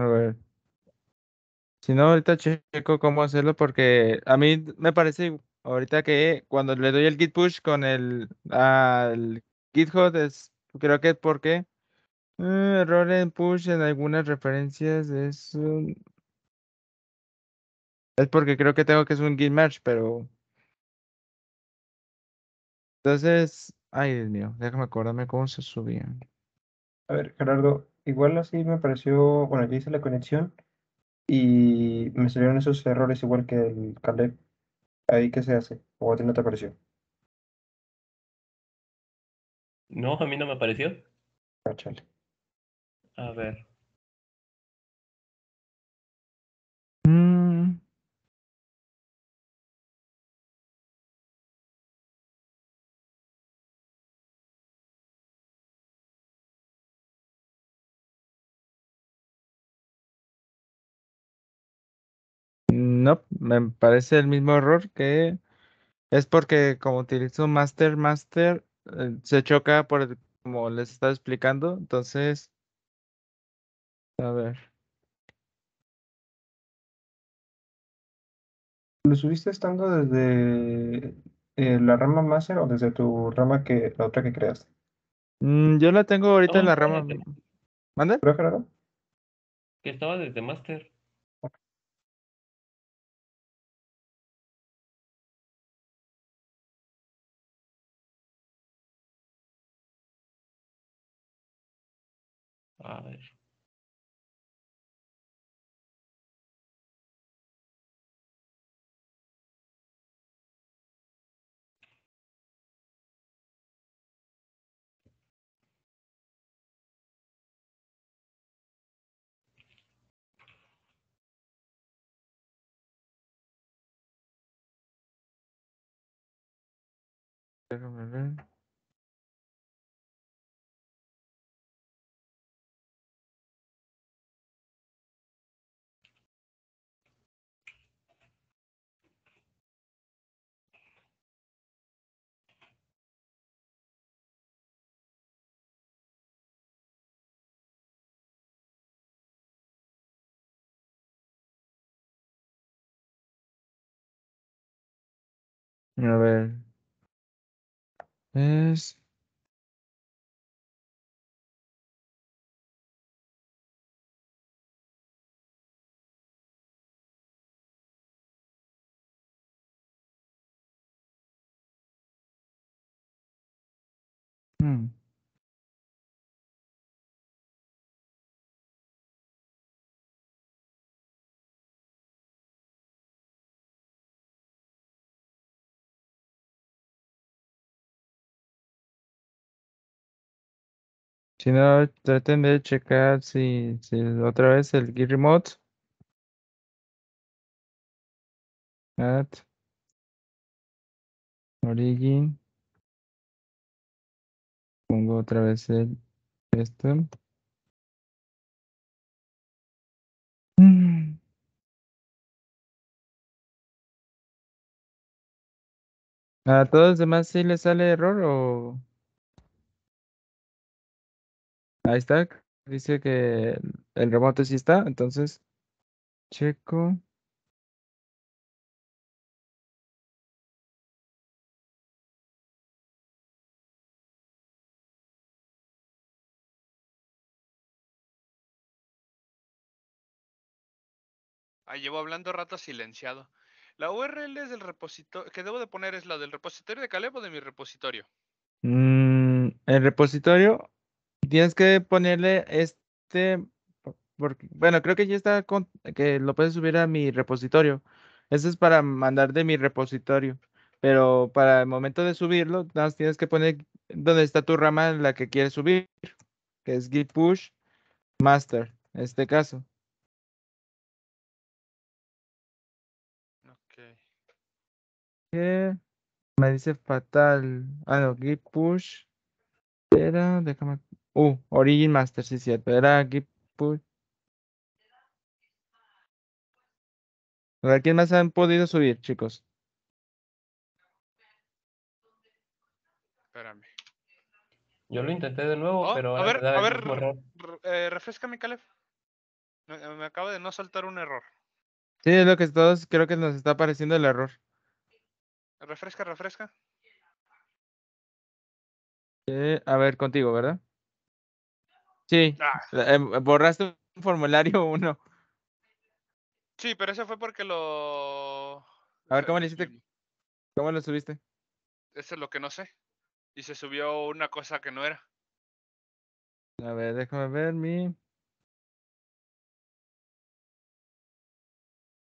A ver. Si no, ahorita checo cómo hacerlo porque a mí me parece ahorita que cuando le doy el git push con el al GitHub es creo que es porque eh, error en push en algunas referencias es un, es porque creo que tengo que es un git match, pero entonces, ay Dios mío, déjame acordarme cómo se subía. A ver, Gerardo, igual así me pareció, bueno, yo hice la conexión y me salieron esos errores igual que el Caleb. Ahí que se hace, o a ti no te apareció. No, a mí no me apareció. Ah, a ver. No, me parece el mismo error que es porque como utilizo master, master, eh, se choca por como les estaba explicando. Entonces, a ver. ¿Lo subiste estando desde eh, la rama master o desde tu rama que, la otra que creaste? Mm, yo la tengo ahorita en la rama. ¿Mande? Que estaba desde master. five Take A ver. Es. Hmm. Si no, traten de checar si, si otra vez el Git Remote. At origin. Pongo otra vez el esto. Mm. ¿A todos los demás sí le sale error o...? Ahí está. Dice que el remoto sí está. Entonces, checo. Ah, llevo hablando rato silenciado. La URL es del repositorio que debo de poner es la del repositorio de Caleb o de mi repositorio. Mm, el repositorio Tienes que ponerle este, bueno, creo que ya está, con, que lo puedes subir a mi repositorio. Eso es para mandar de mi repositorio, pero para el momento de subirlo, tienes que poner donde está tu rama en la que quieres subir, que es git push master, en este caso. ¿Qué? me dice fatal. Ah, no, git push. Era, déjame Uh, Origin Master, sí, cierto. Era A ver, ¿quién más han podido subir, chicos? Espérame. Yo lo intenté de nuevo, oh, pero... A ver, a ver, eh, refresca mi calef Me, acabo de no saltar un error. Sí, es lo que todos creo que nos está apareciendo el error. Refresca, refresca. Eh, a ver, contigo, ¿verdad? Sí, ah. em, borraste un formulario uno. Sí, pero eso fue porque lo... A ver, ¿cómo lo eh, hiciste? ¿Cómo lo subiste? Eso es lo que no sé. Y se subió una cosa que no era. A ver, déjame ver mi...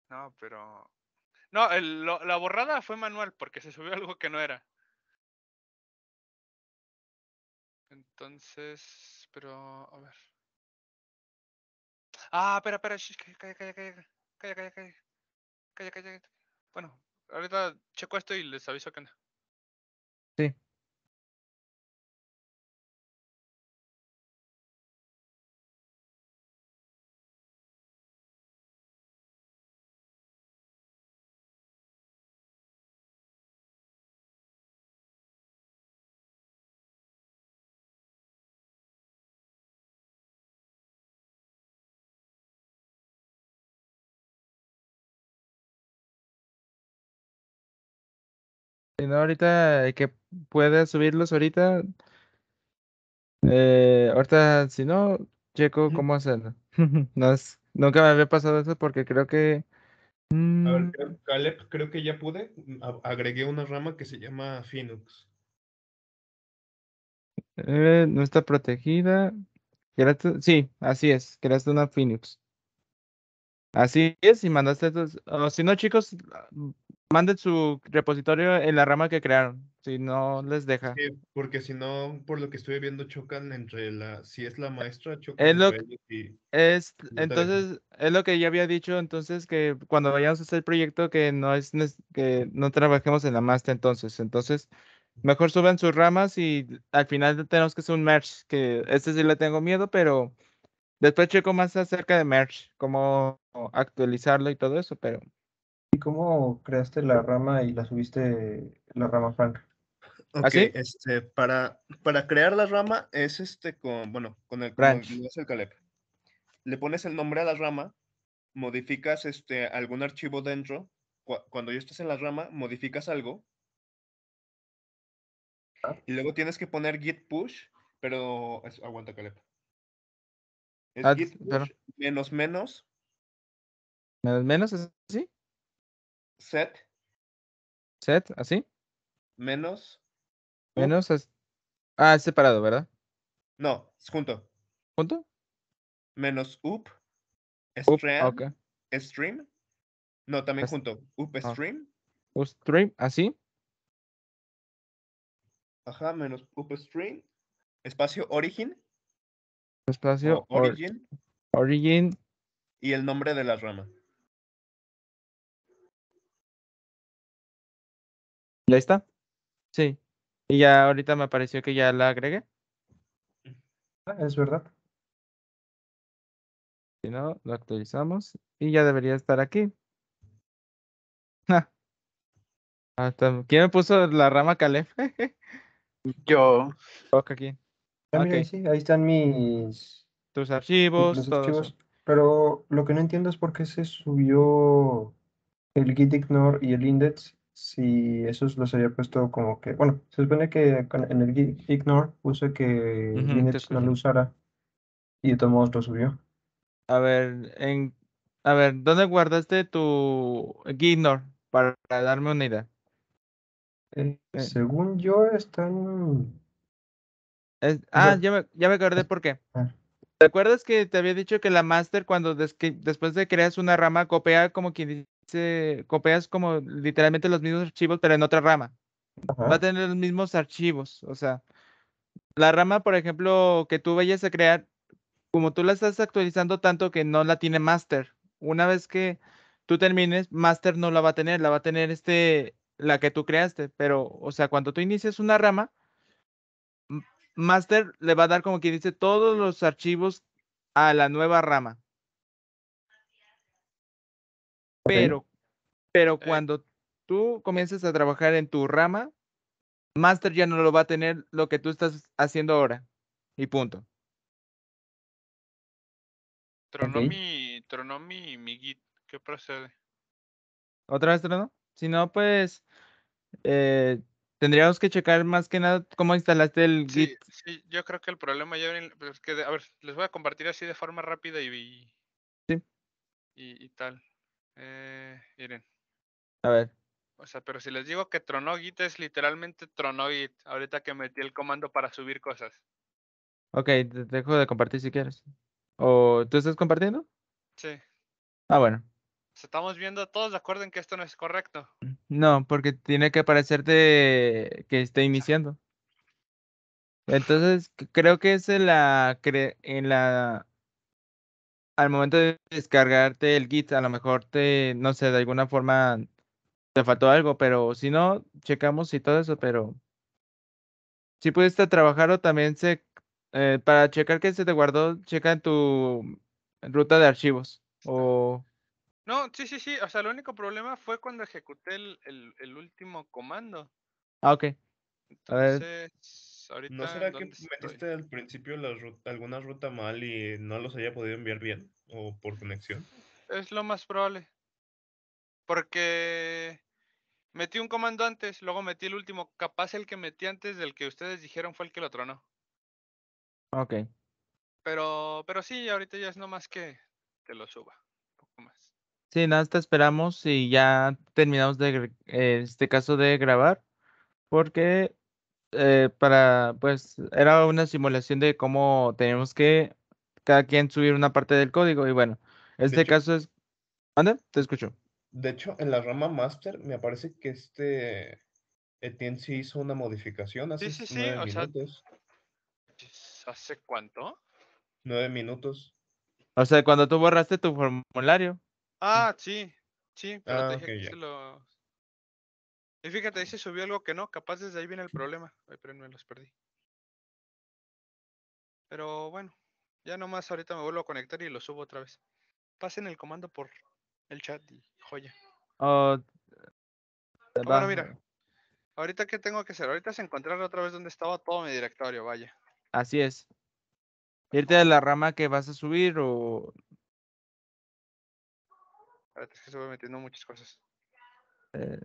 No, pero... No, el, la borrada fue manual porque se subió algo que no era. Entonces pero a ver. Ah, espera, espera, calla, calla, calla, calla, calla, calla, Bueno, ahorita checo esto y les aviso que no. Sí. Si no, ahorita eh, que pueda subirlos ahorita. Eh, ahorita, si no, checo cómo hacerlo. no nunca me había pasado eso porque creo que. A ver, mm, Caleb, creo que ya pude. Mm, agregué una rama que se llama Phoenix. Eh, no está protegida. Sí, así es. Creaste una Phoenix. Así es, y mandaste. si no, chicos, ah, manden su repositorio en la rama que crearon, si no les deja. porque si no, por lo que estoy viendo, chocan entre la, si es la maestra, chocan. Es lo, entonces, es lo que ya había dicho, entonces, que cuando vayamos a hacer el proyecto, que no es, que no trabajemos en la master entonces, entonces, mejor suban sus ramas y al final tenemos que hacer un merge, que este sí le tengo miedo, pero después checo más acerca de merge, cómo actualizarlo y todo eso, pero cómo creaste la rama y la subiste la rama Frank? Ok, ¿Ah, este, para, para crear la rama es este con, bueno, con el, calep Le pones el nombre a la rama, modificas este, algún archivo dentro. cuando ya estás en la rama, modificas algo. Ah. Y luego tienes que poner git push, pero aguanta, Caleb. Es ah, git push menos menos. ¿Menos menos? ¿Es así? set. Set, así. Menos. Menos. Ah, es separado, ¿verdad? No, es junto. ¿Junto? Menos up. Stream. No, también junto. Up ah. stream. stream, así. Ajá, menos up stream. Espacio origin. Espacio. origin. Origin. Y el nombre de la rama. ¿Ya está? Sí. Y ya ahorita me pareció que ya la agregué. Ah, es verdad. Si no, lo actualizamos y ya debería estar aquí. ¿Quién me puso la rama Calef? Yo. aquí. ahí están mis... Tus archivos. Mis archivos. Pero lo que no entiendo es por qué se subió el gitignore y el index si esos los había puesto como que, bueno, se supone que en el ignore puse que no lo usara y de todos modos lo subió. A ver, en, a ver, ¿dónde guardaste tu ignore para darme una idea? Eh, eh. Según yo está en... ah, ya, me, ya me acordé por qué. Ah. ¿Te acuerdas que te había dicho que la master cuando después de creas una rama copia como quien este, copias como literalmente los mismos archivos, pero en otra rama. Va a tener los mismos archivos. O sea, la rama, por ejemplo, que tú vayas a crear, como tú la estás actualizando tanto que no la tiene master. Una vez que tú termines, master no la va a tener, la va a tener este, la que tú creaste. Pero, o sea, cuando tú inicias una rama, master le va a dar como que dice todos los archivos a la nueva rama. Pero, pero cuando tú comiences a trabajar en tu rama, Master ya no lo va a tener lo que tú estás haciendo ahora. Y punto. Tronomi, tronomi, mi, Git. ¿Qué procede? ¿Otra vez trono, Si no, pues eh, tendríamos que checar más que nada cómo instalaste el Git. Sí, yo creo que el problema ya es pues, que, a ver, les voy a compartir así de forma rápida y, sí. y tal. Eh, miren. A ver. O sea, pero si les digo que Tronogit es literalmente Tronogit, ahorita que metí el comando para subir cosas. Ok, te dejo de compartir si quieres. ¿O tú estás compartiendo? Sí. Ah, bueno. Estamos viendo todos de acuerdo en que esto no es correcto. No, porque tiene que parecerte que esté iniciando. Entonces, creo que es en la, en la al momento de descargarte el Git, a lo mejor te, no sé, de alguna forma te faltó algo, pero si no, checamos y todo eso, pero si pudiste trabajar o también se, eh, para checar que se te guardó, checa en tu ruta de archivos o... No, sí, sí, sí. O sea, el único problema fue cuando ejecuté el, último comando. Ah, ok. Entonces, pues, ¿No será que metiste al principio alguna ruta mal y no los haya podido enviar bien o por conexión? Es lo más probable. Porque metí un comando antes, luego metí el último. Capaz el que metí antes del que ustedes dijeron fue el que lo tronó. Ok. Pero, pero sí, ahorita ya es nomás que, que lo suba. más. Sí, nada, te esperamos y ya terminamos de eh, este caso de grabar. Porque eh, para, pues, era una simulación de cómo tenemos que cada quien subir una parte del código. Y bueno, este caso es. ¿Anda? Te escucho. De hecho, en la rama master me parece que este Etienne sí hizo una modificación hace sí, sí, sí, ¿Hace cuánto? Nueve minutos. O sea, cuando tú borraste tu formulario. Ah, sí, sí, pero te ah, dije que se lo, y fíjate, ahí se subió algo que no, capaz desde ahí viene el problema. Ay, pero me los perdí. Pero bueno, ya nomás ahorita me vuelvo a conectar y lo subo otra vez. Pasen el comando por el chat y joya. Oh, ah, bueno, mira. Ahorita qué tengo que hacer? Ahorita es encontrar otra vez donde estaba todo mi directorio, vaya. Así es. Irte a la rama que vas a subir o. ahorita es que se metiendo muchas cosas. Eh.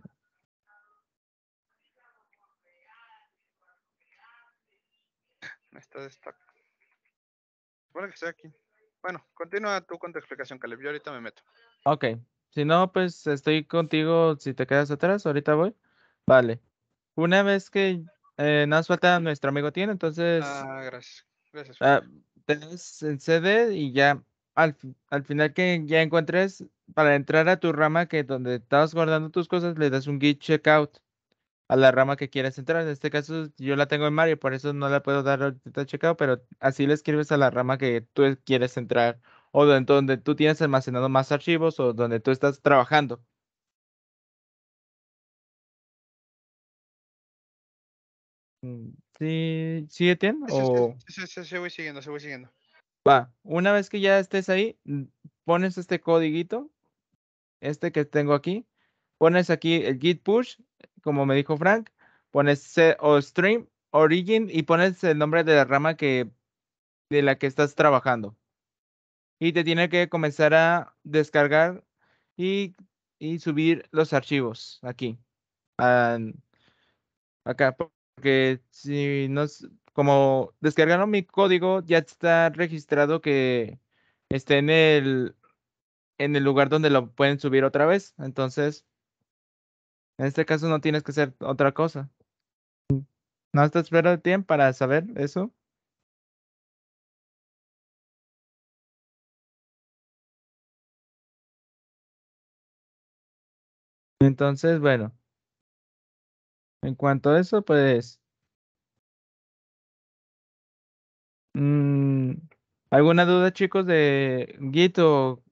está Bueno, aquí. Bueno, continúa tú con tu explicación, Caleb. Yo ahorita me meto. Ok. Si no, pues estoy contigo. Si te quedas atrás, ahorita voy. Vale. Una vez que eh, nos falta nuestro amigo tiene, entonces. Ah, gracias. Gracias. Ah, te CD y ya al, al, final que ya encuentres, para entrar a tu rama que donde estabas guardando tus cosas, le das un git checkout a la rama que quieres entrar. En este caso yo la tengo en Mario, por eso no la puedo dar ahorita checado, pero así le escribes a la rama que tú quieres entrar o donde, donde tú tienes almacenado más archivos o donde tú estás trabajando. Mm, ¿Sí, ¿Sí Sí, sí, sí, voy siguiendo, se siguiendo. Va, una vez que ya estés ahí, mm, pones este codiguito, este que tengo aquí, pones aquí el git push como me dijo Frank, pones o stream, origin y pones el nombre de la rama que de la que estás trabajando. Y te tiene que comenzar a descargar y, subir los archivos aquí. acá, porque si no, como descargaron mi código, ya está registrado que esté en el, en el lugar donde lo pueden subir otra vez. Entonces, en este caso no tienes que hacer otra cosa. ¿No estás esperando tiempo para saber eso? Entonces, bueno. En cuanto a eso, pues... Mm, ¿Alguna duda, chicos, de Git o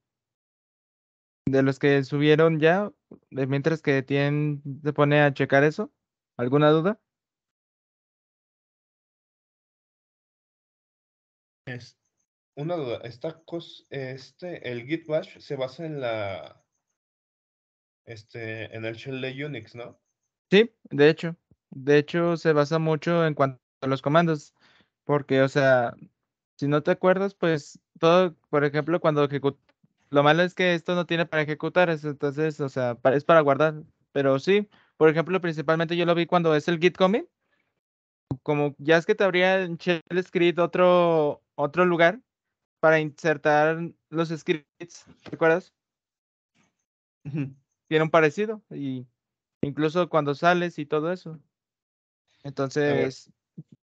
de los que subieron ya, mientras que tienen, se pone a checar eso? ¿Alguna duda? Es, una duda, esta cosa, este, el git bash se basa en la, este, en el shell de Unix, ¿no? Sí, de hecho, de hecho se basa mucho en cuanto a los comandos, porque, o sea, si no te acuerdas, pues todo, por ejemplo, cuando ejecut lo malo es que esto no tiene para ejecutar, entonces, o sea, es para guardar. Pero sí, por ejemplo, principalmente yo lo vi cuando es el Git commit. Como ya es que te habría en Script otro, otro lugar para insertar los scripts, ¿recuerdas? Tiene un parecido y incluso cuando sales y todo eso. Entonces,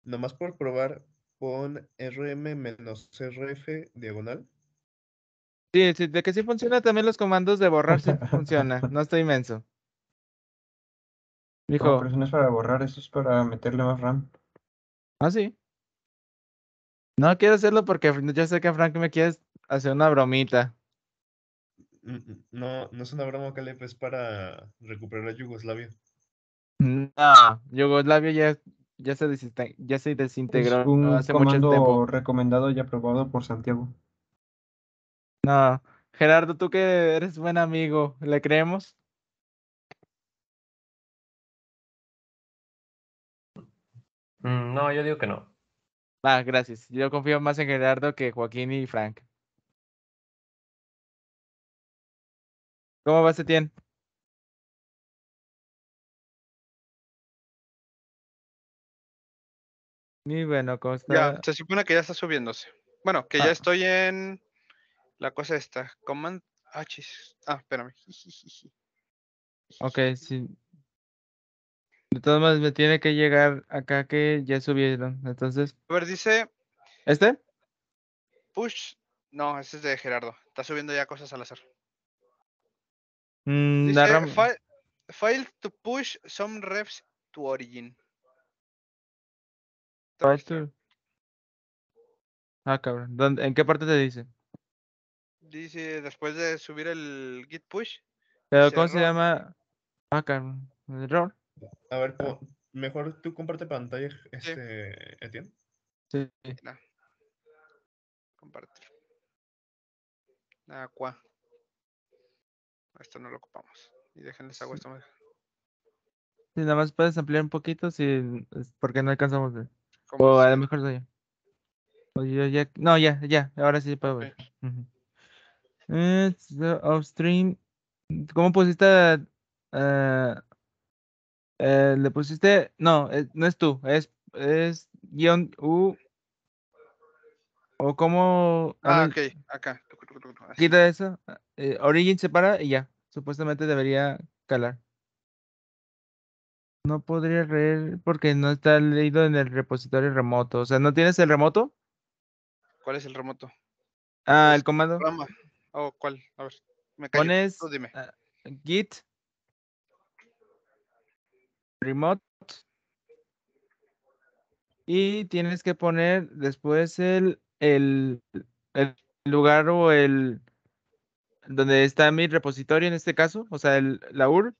nomás por probar, pon rm-rf diagonal Sí, de que sí funciona, también los comandos de borrar sí funciona. No estoy inmenso. Dijo. No, es para borrar, eso es para meterle más RAM. Ah, sí. No quiero hacerlo porque ya sé que Frank me quieres hacer una bromita. Mm, no, no es una broma, Caleb, es para recuperar a Yugoslavia. No, Yugoslavia ya, ya, se, ya se desintegró es un hace comando recomendado y aprobado por Santiago. No, Gerardo, tú que eres buen amigo, ¿le creemos? Mm, no, yo digo que no. Ah, gracias. Yo confío más en Gerardo que Joaquín y Frank. ¿Cómo va, Setién? Y bueno, está? Ya, se supone que ya está subiéndose. Bueno, que ya ah. estoy en la cosa está, command H. Ah, ah, espérame. Ok, sí. De todas maneras, me tiene que llegar acá que ya subieron. Entonces. A ver, dice. ¿Este? Push. No, ese es de Gerardo. Está subiendo ya cosas al azar. Mm, to push some refs to origin. Ah, cabrón. ¿En qué parte te dice? Dice, después de subir el git push. Pero, ¿cómo se llama? Ah, error. A ver, mejor tú comparte pantalla, este, Etienne. Sí. Comparte. Ah, esto no lo ocupamos. Y déjenles agua esto más. Sí, nada más puedes ampliar un poquito si porque no alcanzamos. De... O a lo mejor soy O No, ya, ya. Ahora sí puedo ver the eh, upstream ¿Cómo pusiste? Eh, eh, le pusiste. No, no es tú, es, es guión U. O cómo. Ah, ok, acá. Quita eso. origin separa y ya. Supuestamente debería calar. No podría leer porque no está leído en el repositorio remoto. O sea, ¿no tienes el remoto? ¿Cuál es el remoto? Ah, el comando. ¿O oh, cuál? A ver, me Pones ah, Git Remote y tienes que poner después el, el, el lugar o el donde está mi repositorio en este caso, o sea, el, la URL.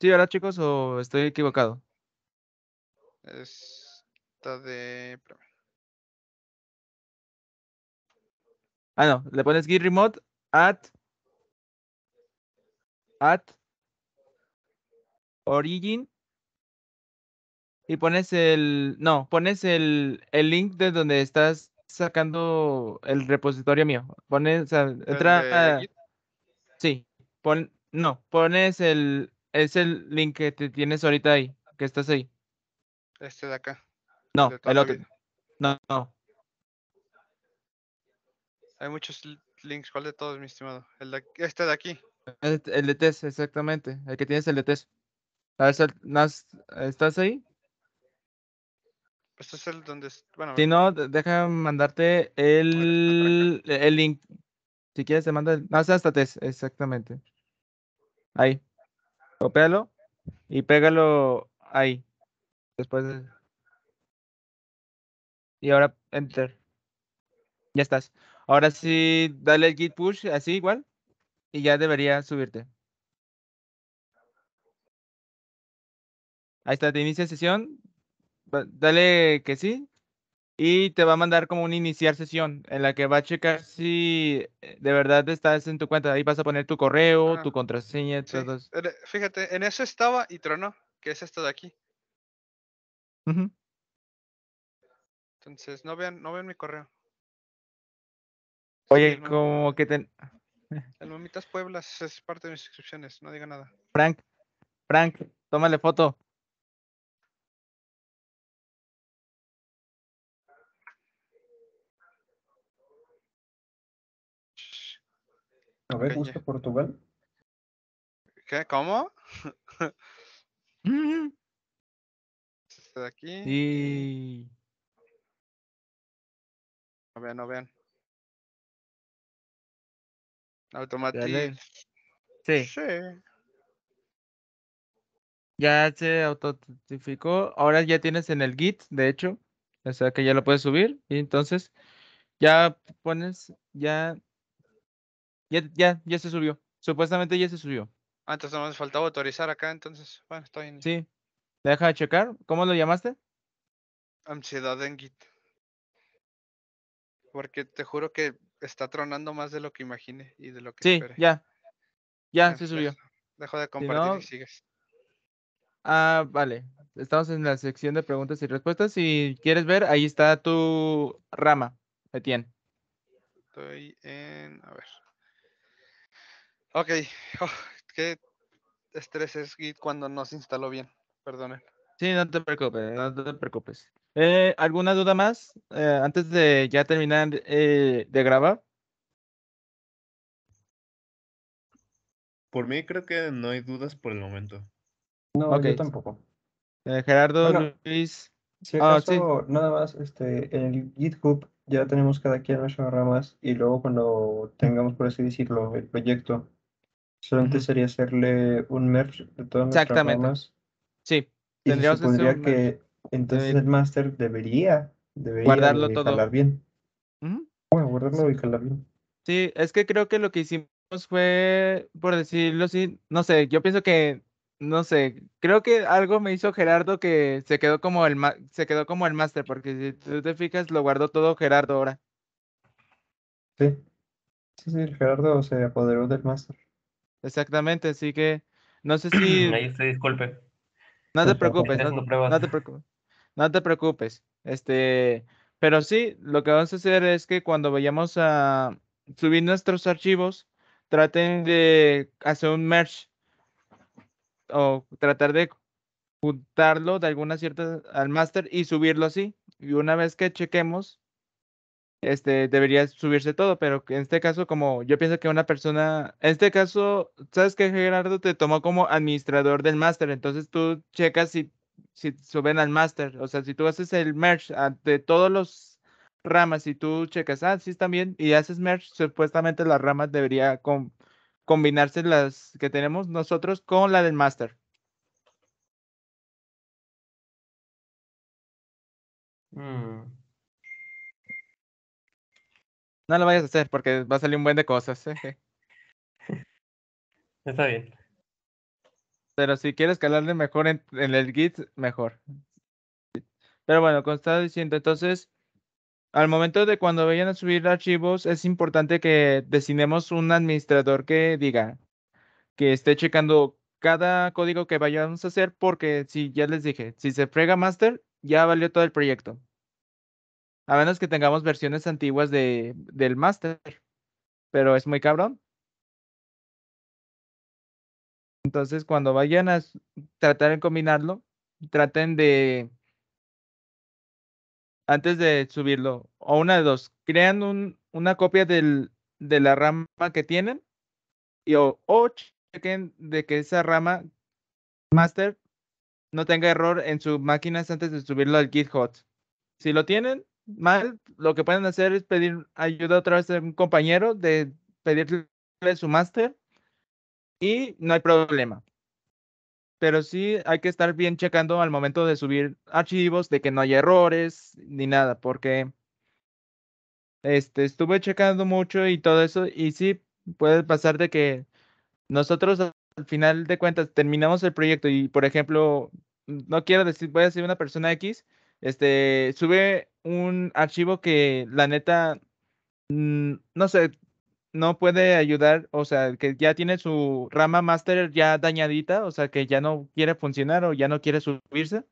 ¿Sí, verdad, chicos? ¿O estoy equivocado? Esta de. Ah, no, le pones git remote at, at origin y pones el, no, pones el, el link de donde estás sacando el repositorio mío. Pones, entra, sí, pon, no, pones el, es el link que te tienes ahorita ahí, que estás ahí. Este de acá. No, el otro. No, no. Hay muchos links? ¿Cuál de todos, mi estimado? El de, este de aquí. El, de test, exactamente. El que tienes el de test. A ver, ¿estás ahí? Este es el donde. Bueno, si no, deja mandarte el, el link. Si quieres, te manda el. No, hasta test, exactamente. Ahí. Copialo. y pégalo ahí. Después Y ahora enter. Ya estás. Ahora sí, dale el git push, así igual, y ya debería subirte. Ahí está, te inicia sesión. Dale que sí. Y te va a mandar como un iniciar sesión en la que va a checar si eh, de verdad estás en tu cuenta. Ahí vas a poner tu correo, tu contraseña, todo eso. E, fíjate, en eso estaba y tronó, que es esto de aquí. Entonces, no vean, no vean mi correo. Oye, como que ten... El Mamitas Pueblas es parte de mis inscripciones, no diga nada. Frank, Frank, tómale foto. A ver, justo Portugal. ¿Qué? ¿Cómo? Este de aquí. Y. No vean, no vean. Automático. Sí. Ya se autentificó. Ahora ya tienes en el Git, de hecho. O sea que ya lo puedes subir. Y entonces ya pones, ya, ya, ya, se subió. Supuestamente ya se subió. Antes ah, entonces nos faltaba autorizar acá, entonces, bueno, estoy en... Sí. Deja de checar. ¿Cómo lo llamaste? Ansiedad en Git. Porque te juro que está tronando más de lo que imaginé y de lo que Sí, ya. Ya, se subió. Dejo de compartir y sigues. Ah, vale. Estamos en la sección de preguntas y respuestas. Si quieres ver, ahí está tu rama, Etienne. Estoy en. A ver. Ok. Oh, qué estrés es Git cuando no se instaló bien. perdón. Sí, no te preocupes, no te preocupes. Eh, ¿Alguna duda más eh, antes de ya terminar eh, de grabar? Por mí creo que no hay dudas por el momento. No, yo tampoco. Gerardo, Luis. Ah, nada más, este, en el GitHub ya tenemos cada quien nuestras ramas y luego cuando tengamos, por así decirlo, el proyecto, solamente sería hacerle un merge de todas nuestras Exactamente. Sí. tendríamos supondría que entonces el máster debería, debería, guardarlo todo. bien. guardarlo y bien. Sí, es que creo que lo que hicimos fue, por decirlo así, no sé, yo pienso que, no sé, creo que algo me hizo Gerardo que se quedó como el, se quedó como el máster, porque si tú te fijas, lo guardó todo Gerardo ahora. Sí, sí, sí, Gerardo se apoderó del máster. Exactamente, así que, no sé si... Ahí se disculpe. No te preocupes, no, te preocupes. No te preocupes. Este, pero sí, lo que vamos a hacer es que cuando vayamos a subir nuestros archivos, traten de hacer un merge o tratar de juntarlo de alguna cierta al master y subirlo así. Y una vez que chequemos, este debería subirse todo, pero en este caso, como yo pienso que una persona, en este caso, sabes que Gerardo te tomó como administrador del máster, entonces tú checas si si suben al master. O sea, si tú haces el merge de todos los ramas y tú checas, ah, sí están bien, y haces merge, supuestamente las ramas debería combinarse las que tenemos nosotros con la del master. Mm. No lo vayas a hacer porque va a salir un buen de cosas. ¿eh? Está bien. Pero si quieres calarle mejor en, el Git, mejor. Pero bueno, como estaba diciendo, entonces, al momento de cuando vayan a subir archivos, es importante que designemos un administrador que diga, que esté checando cada código que vayamos a hacer, porque si ya les dije, si se frega master, ya valió todo el proyecto. A menos que tengamos versiones antiguas de, del master. Pero es muy cabrón. Entonces, cuando vayan a tratar de combinarlo, traten de, antes de subirlo, o una de dos, crean un, una copia de la rama que tienen y o, chequen de que esa rama master no tenga error en sus máquinas antes de subirlo al GitHub. Si lo tienen mal, lo que pueden hacer es pedir ayuda otra vez a un compañero de pedirle su master y no hay problema. Pero sí hay que estar bien checando al momento de subir archivos, de que no haya errores ni nada, porque este, estuve checando mucho y todo eso, y sí puede pasar de que nosotros al final de cuentas terminamos el proyecto y, por ejemplo, no quiero decir, voy a decir una persona X, este, sube un archivo que la neta, mm, no sé, no puede ayudar, o sea, que ya tiene su rama master ya dañadita, o sea, que ya no quiere funcionar o ya no quiere subirse,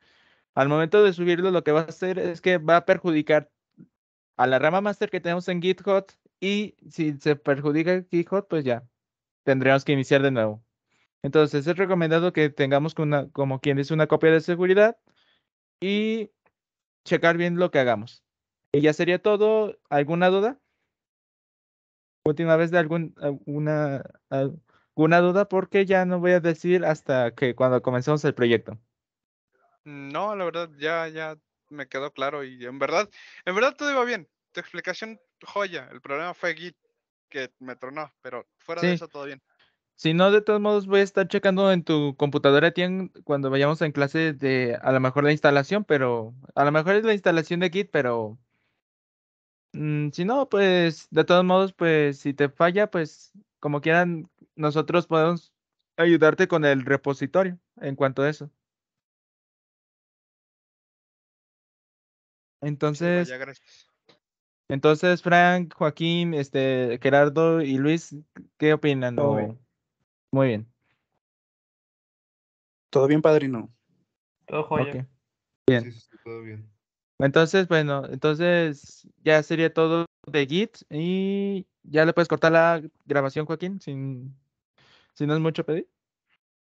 al momento de subirlo lo que va a hacer es que va a perjudicar a la rama master que tenemos en GitHub y si se perjudica GitHub, pues ya tendríamos que iniciar de nuevo. Entonces es recomendado que tengamos como quien dice una copia de seguridad y checar bien lo que hagamos. Y ya sería todo. ¿Alguna duda? última vez de alguna, alguna duda porque ya no voy a decir hasta que cuando comencemos el proyecto. No, la verdad, ya, ya me quedó claro y en verdad, en verdad todo iba bien. Tu explicación joya. El problema fue Git que me tronó, pero fuera de eso todo bien. Si no, de todos modos voy a estar checando en tu computadora cuando vayamos en clase de a lo mejor la instalación, pero a lo mejor es la instalación de Git, pero Mm, si no, pues de todos modos, pues si te falla, pues como quieran, nosotros podemos ayudarte con el repositorio en cuanto a eso. Entonces, entonces Frank, Joaquín, este, Gerardo y Luis, ¿qué opinan? Muy bien. Todo bien, padrino. Todo joya. Bien. sí, todo bien. Entonces, bueno, entonces ya sería todo de Git y ya le puedes cortar la grabación, Joaquín, sin, si no es mucho pedir.